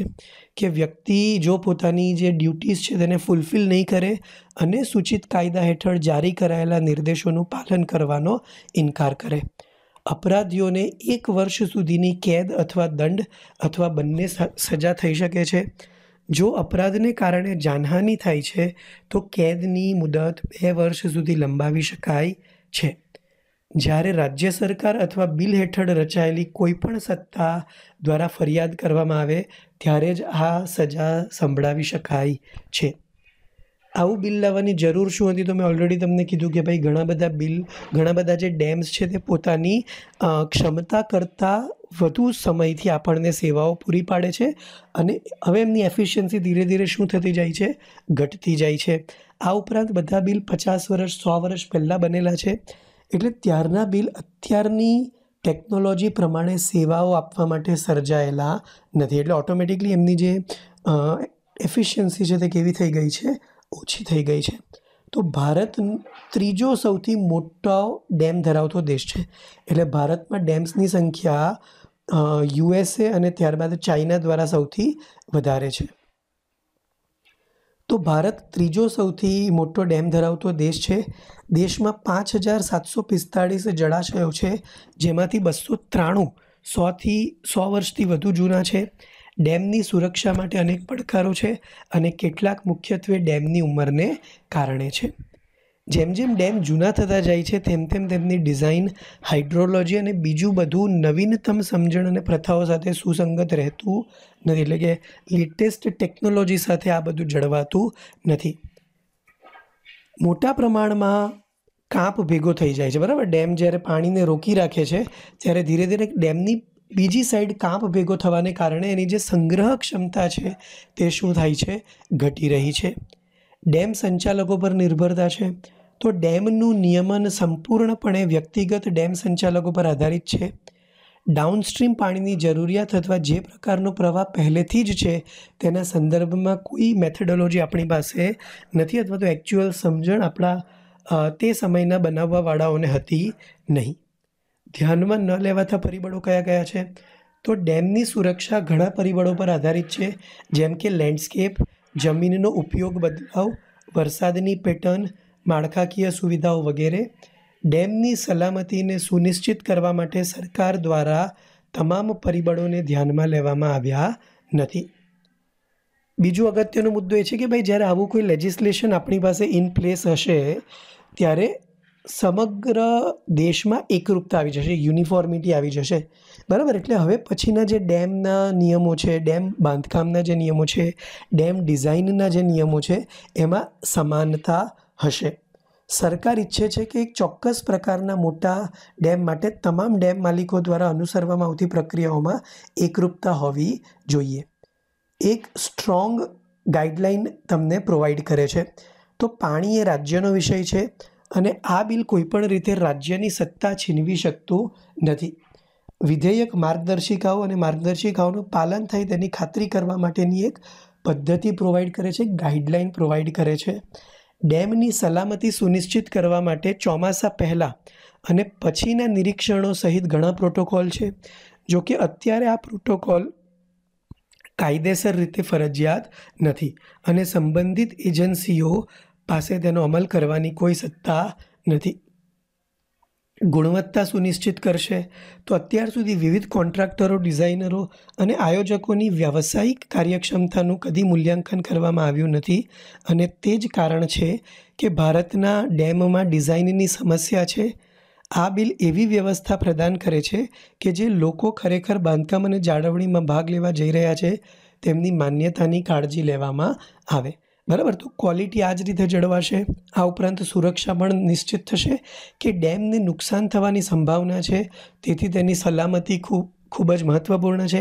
કે વ્યક્તિ જો પોતાની જે ડ્યુટીઝ છે તેને ફૂલફિલ નહીં કરે અને સૂચિત કાયદા હેઠળ જારી કરાયેલા નિર્દેશોનું પાલન કરવાનો ઇનકાર કરે અપરાધીઓને એક વર્ષ સુધીની કેદ અથવા દંડ અથવા બંને સજા થઈ શકે છે જો અપરાધને કારણે જાનહાનિ થાય છે તો કેદની મુદત બે વર્ષ સુધી લંબાવી શકાય છે જ્યારે રાજ્ય સરકાર અથવા બિલ હેઠળ રચાયેલી કોઈપણ સત્તા દ્વારા ફરિયાદ કરવામાં આવે ત્યારે જ આ સજા સંભળાવી શકાય છે આવું બિલ લાવવાની જરૂર શું હતી તો મેં ઓલરેડી તમને કીધું કે ભાઈ ઘણા બધા બિલ ઘણા બધા જે ડેમ્સ છે તે પોતાની ક્ષમતા કરતાં વધુ સમયથી આપણને સેવાઓ પૂરી પાડે છે અને હવે એમની એફિશિયન્સી ધીરે ધીરે શું થતી જાય છે ઘટતી જાય છે આ ઉપરાંત બધા બિલ પચાસ વર્ષ સો વર્ષ પહેલાં બનેલા છે એટલે ત્યારના બિલ અત્યારની ટેકનોલોજી પ્રમાણે સેવાઓ આપવા માટે સર્જાયેલા નથી એટલે ઓટોમેટિકલી એમની જે એફિશિયન્સી છે તે કેવી થઈ ગઈ છે ઓછી થઈ ગઈ છે તો ભારત ત્રીજો સૌથી મોટો ડેમ ધરાવતો દેશ છે એટલે ભારતમાં ડેમ્સની સંખ્યા યુએસએ અને ત્યારબાદ ચાઇના દ્વારા સૌથી વધારે છે તો ભારત ત્રીજો સૌથી મોટો ડેમ ધરાવતો દેશ છે દેશમાં પાંચ હજાર સાતસો પિસ્તાળીસ જળાશયો છે જેમાંથી બસો ત્રાણું સોથી સો વર્ષથી વધુ જૂના છે ડેમની સુરક્ષા માટે અનેક પડકારો છે અને કેટલાક મુખ્યત્વે ડેમની ઉંમરને કારણે છે જેમ જેમ ડેમ જૂના થતા જાય છે તેમ તેમ તેમની ડિઝાઇન હાઇડ્રોલોજી અને બીજું બધું નવીનતમ સમજણ અને પ્રથાઓ સાથે સુસંગત રહેતું નથી એટલે કે લેટેસ્ટ ટેકનોલોજી સાથે આ બધું જળવાતું નથી મોટા પ્રમાણમાં કાંપ ભેગો થઈ જાય છે બરાબર ડેમ જ્યારે પાણીને રોકી રાખે છે ત્યારે ધીરે ધીરે ડેમની બીજી સાઈડ કાંપ ભેગો થવાને કારણે એની જે સંગ્રહ ક્ષમતા છે તે શું થાય છે ઘટી રહી છે ડેમ સંચાલકો પર નિર્ભરતા છે તો ડેમનું નિયમન સંપૂર્ણપણે વ્યક્તિગત ડેમ સંચાલકો પર આધારિત છે ડાઉનસ્ટ્રીમ પાણીની જરૂરિયાત અથવા જે પ્રકારનો પ્રવાહ પહેલેથી જ છે તેના સંદર્ભમાં કોઈ મેથેડોલોજી આપણી પાસે નથી અથવા તો એકચ્યુઅલ સમજણ આપણા તે સમયના બનાવવાવાળાઓને હતી નહીં ધ્યાનમાં ન લેવાતા પરિબળો કયા કયા છે તો ડેમની સુરક્ષા ઘણા પરિબળો પર આધારિત છે જેમ કે લેન્ડસ્કેપ જમીનનો ઉપયોગ બદલાવ વરસાદની પેટર્ન માળખાકીય સુવિધાઓ વગેરે ડેમની સલામતીને સુનિશ્ચિત કરવા માટે સરકાર દ્વારા તમામ પરિબળોને ધ્યાનમાં લેવામાં આવ્યા નથી બીજો અગત્યનો મુદ્દો એ છે કે ભાઈ જ્યારે આવું કોઈ લેજિસ્લેશન આપણી પાસે ઇન પ્લેસ હશે ત્યારે સમગ્ર દેશમાં એકરૂપતા આવી જશે યુનિફોર્મિટી આવી જશે બરાબર એટલે હવે પછીના જે ડેમના નિયમો છે ડેમ બાંધકામના જે નિયમો છે ડેમ ડિઝાઇનના જે નિયમો છે એમાં સમાનતા હશે સરકાર ઈચ્છે છે કે એક ચોક્કસ પ્રકારના મોટા ડેમ માટે તમામ ડેમ માલિકો દ્વારા અનુસરવામાં આવતી પ્રક્રિયાઓમાં એકરૂપતા હોવી જોઈએ એક સ્ટ્રોંગ ગાઈડલાઇન તમને પ્રોવાઈડ કરે છે તો પાણી એ રાજ્યનો વિષય છે અને આ બિલ કોઈપણ રીતે રાજ્યની સત્તા છીનવી શકતું નથી વિધેયક માર્ગદર્શિકાઓ અને માર્ગદર્શિકાઓનું પાલન થાય તેની ખાતરી કરવા માટેની એક પદ્ધતિ પ્રોવાઈડ કરે છે ગાઈડલાઈન પ્રોવાઈડ કરે છે ડેમની સલામતી સુનિશ્ચિત કરવા માટે ચોમાસા પહેલાં અને પછીના નિરીક્ષણો સહિત ઘણા પ્રોટોકોલ છે જો કે અત્યારે આ પ્રોટોકોલ કાયદેસર રીતે ફરજિયાત નથી અને સંબંધિત એજન્સીઓ પાસે તેનો અમલ કરવાની કોઈ સત્તા નથી ગુણવત્તા સુનિશ્ચિત કરશે તો અત્યાર સુધી વિવિધ કોન્ટ્રાક્ટરો ડિઝાઇનરો અને આયોજકોની વ્યવસાયિક કાર્યક્ષમતાનું કદી મૂલ્યાંકન કરવામાં આવ્યું નથી અને તે જ કારણ છે કે ભારતના ડેમમાં ડિઝાઇનની સમસ્યા છે આ બિલ એવી વ્યવસ્થા પ્રદાન કરે છે કે જે લોકો ખરેખર બાંધકામ અને જાળવણીમાં ભાગ લેવા જઈ રહ્યા છે તેમની માન્યતાની કાળજી લેવામાં આવે બરાબર તો ક્વોલિટી આ જ રીતે જળવાશે આ ઉપરાંત સુરક્ષા પણ નિશ્ચિત થશે કે ડેમને નુકસાન થવાની સંભાવના છે તેથી તેની સલામતી ખૂબ ખૂબ જ મહત્ત્વપૂર્ણ છે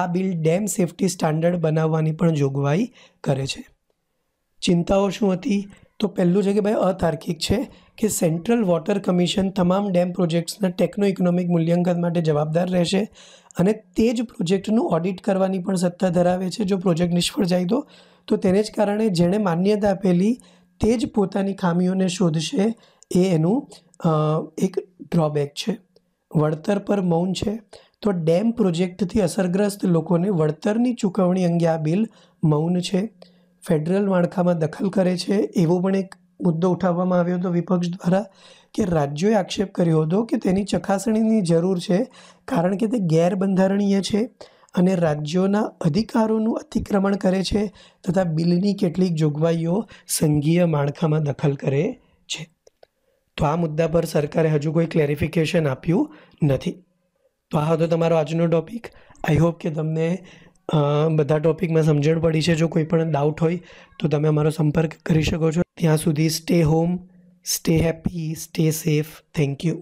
આ બિલ ડેમ સેફટી સ્ટાન્ડર્ડ બનાવવાની પણ જોગવાઈ કરે છે ચિંતાઓ શું હતી તો પહેલું છે કે ભાઈ અતાર્કિક છે કે સેન્ટ્રલ વોટર કમિશન તમામ ડેમ પ્રોજેક્ટ્સના ટેકનો ઇકોનોમિક મૂલ્યાંકન માટે જવાબદાર રહેશે અને તે જ પ્રોજેક્ટનું ઓડિટ કરવાની પણ સત્તા ધરાવે છે જો પ્રોજેક્ટ નિષ્ફળ જાય તો તો તેને જ કારણે જેણે માન્યતા આપેલી તે જ પોતાની ખામીઓને શોધશે એ એનું એક ડ્રોબેક છે વળતર પર મૌન છે તો ડેમ પ્રોજેક્ટથી અસરગ્રસ્ત લોકોને વળતરની ચૂકવણી અંગે આ બિલ મૌન છે ફેડરલ માળખામાં દખલ કરે છે એવો પણ એક મુદ્દો ઉઠાવવામાં આવ્યો હતો વિપક્ષ દ્વારા કે રાજ્યોએ આક્ષેપ કર્યો હતો કે તેની ચકાસણીની જરૂર છે કારણ કે તે ગેરબંધારણીય છે અને રાજ્યોના અધિકારોનું અતિક્રમણ કરે છે તથા બિલની કેટલીક જોગવાઈઓ સંઘીય માળખામાં દખલ કરે છે તો આ મુદ્દા પર સરકારે હજુ કોઈ ક્લેરિફિકેશન આપ્યું નથી તો આ હતો તમારો આજનો ટૉપિક આઈ હોપ કે તમને બધા ટૉપિકમાં સમજણ પડી છે જો કોઈ પણ ડાઉટ હોય તો તમે અમારો સંપર્ક કરી શકો છો ત્યાં સુધી stay home stay happy stay safe thank you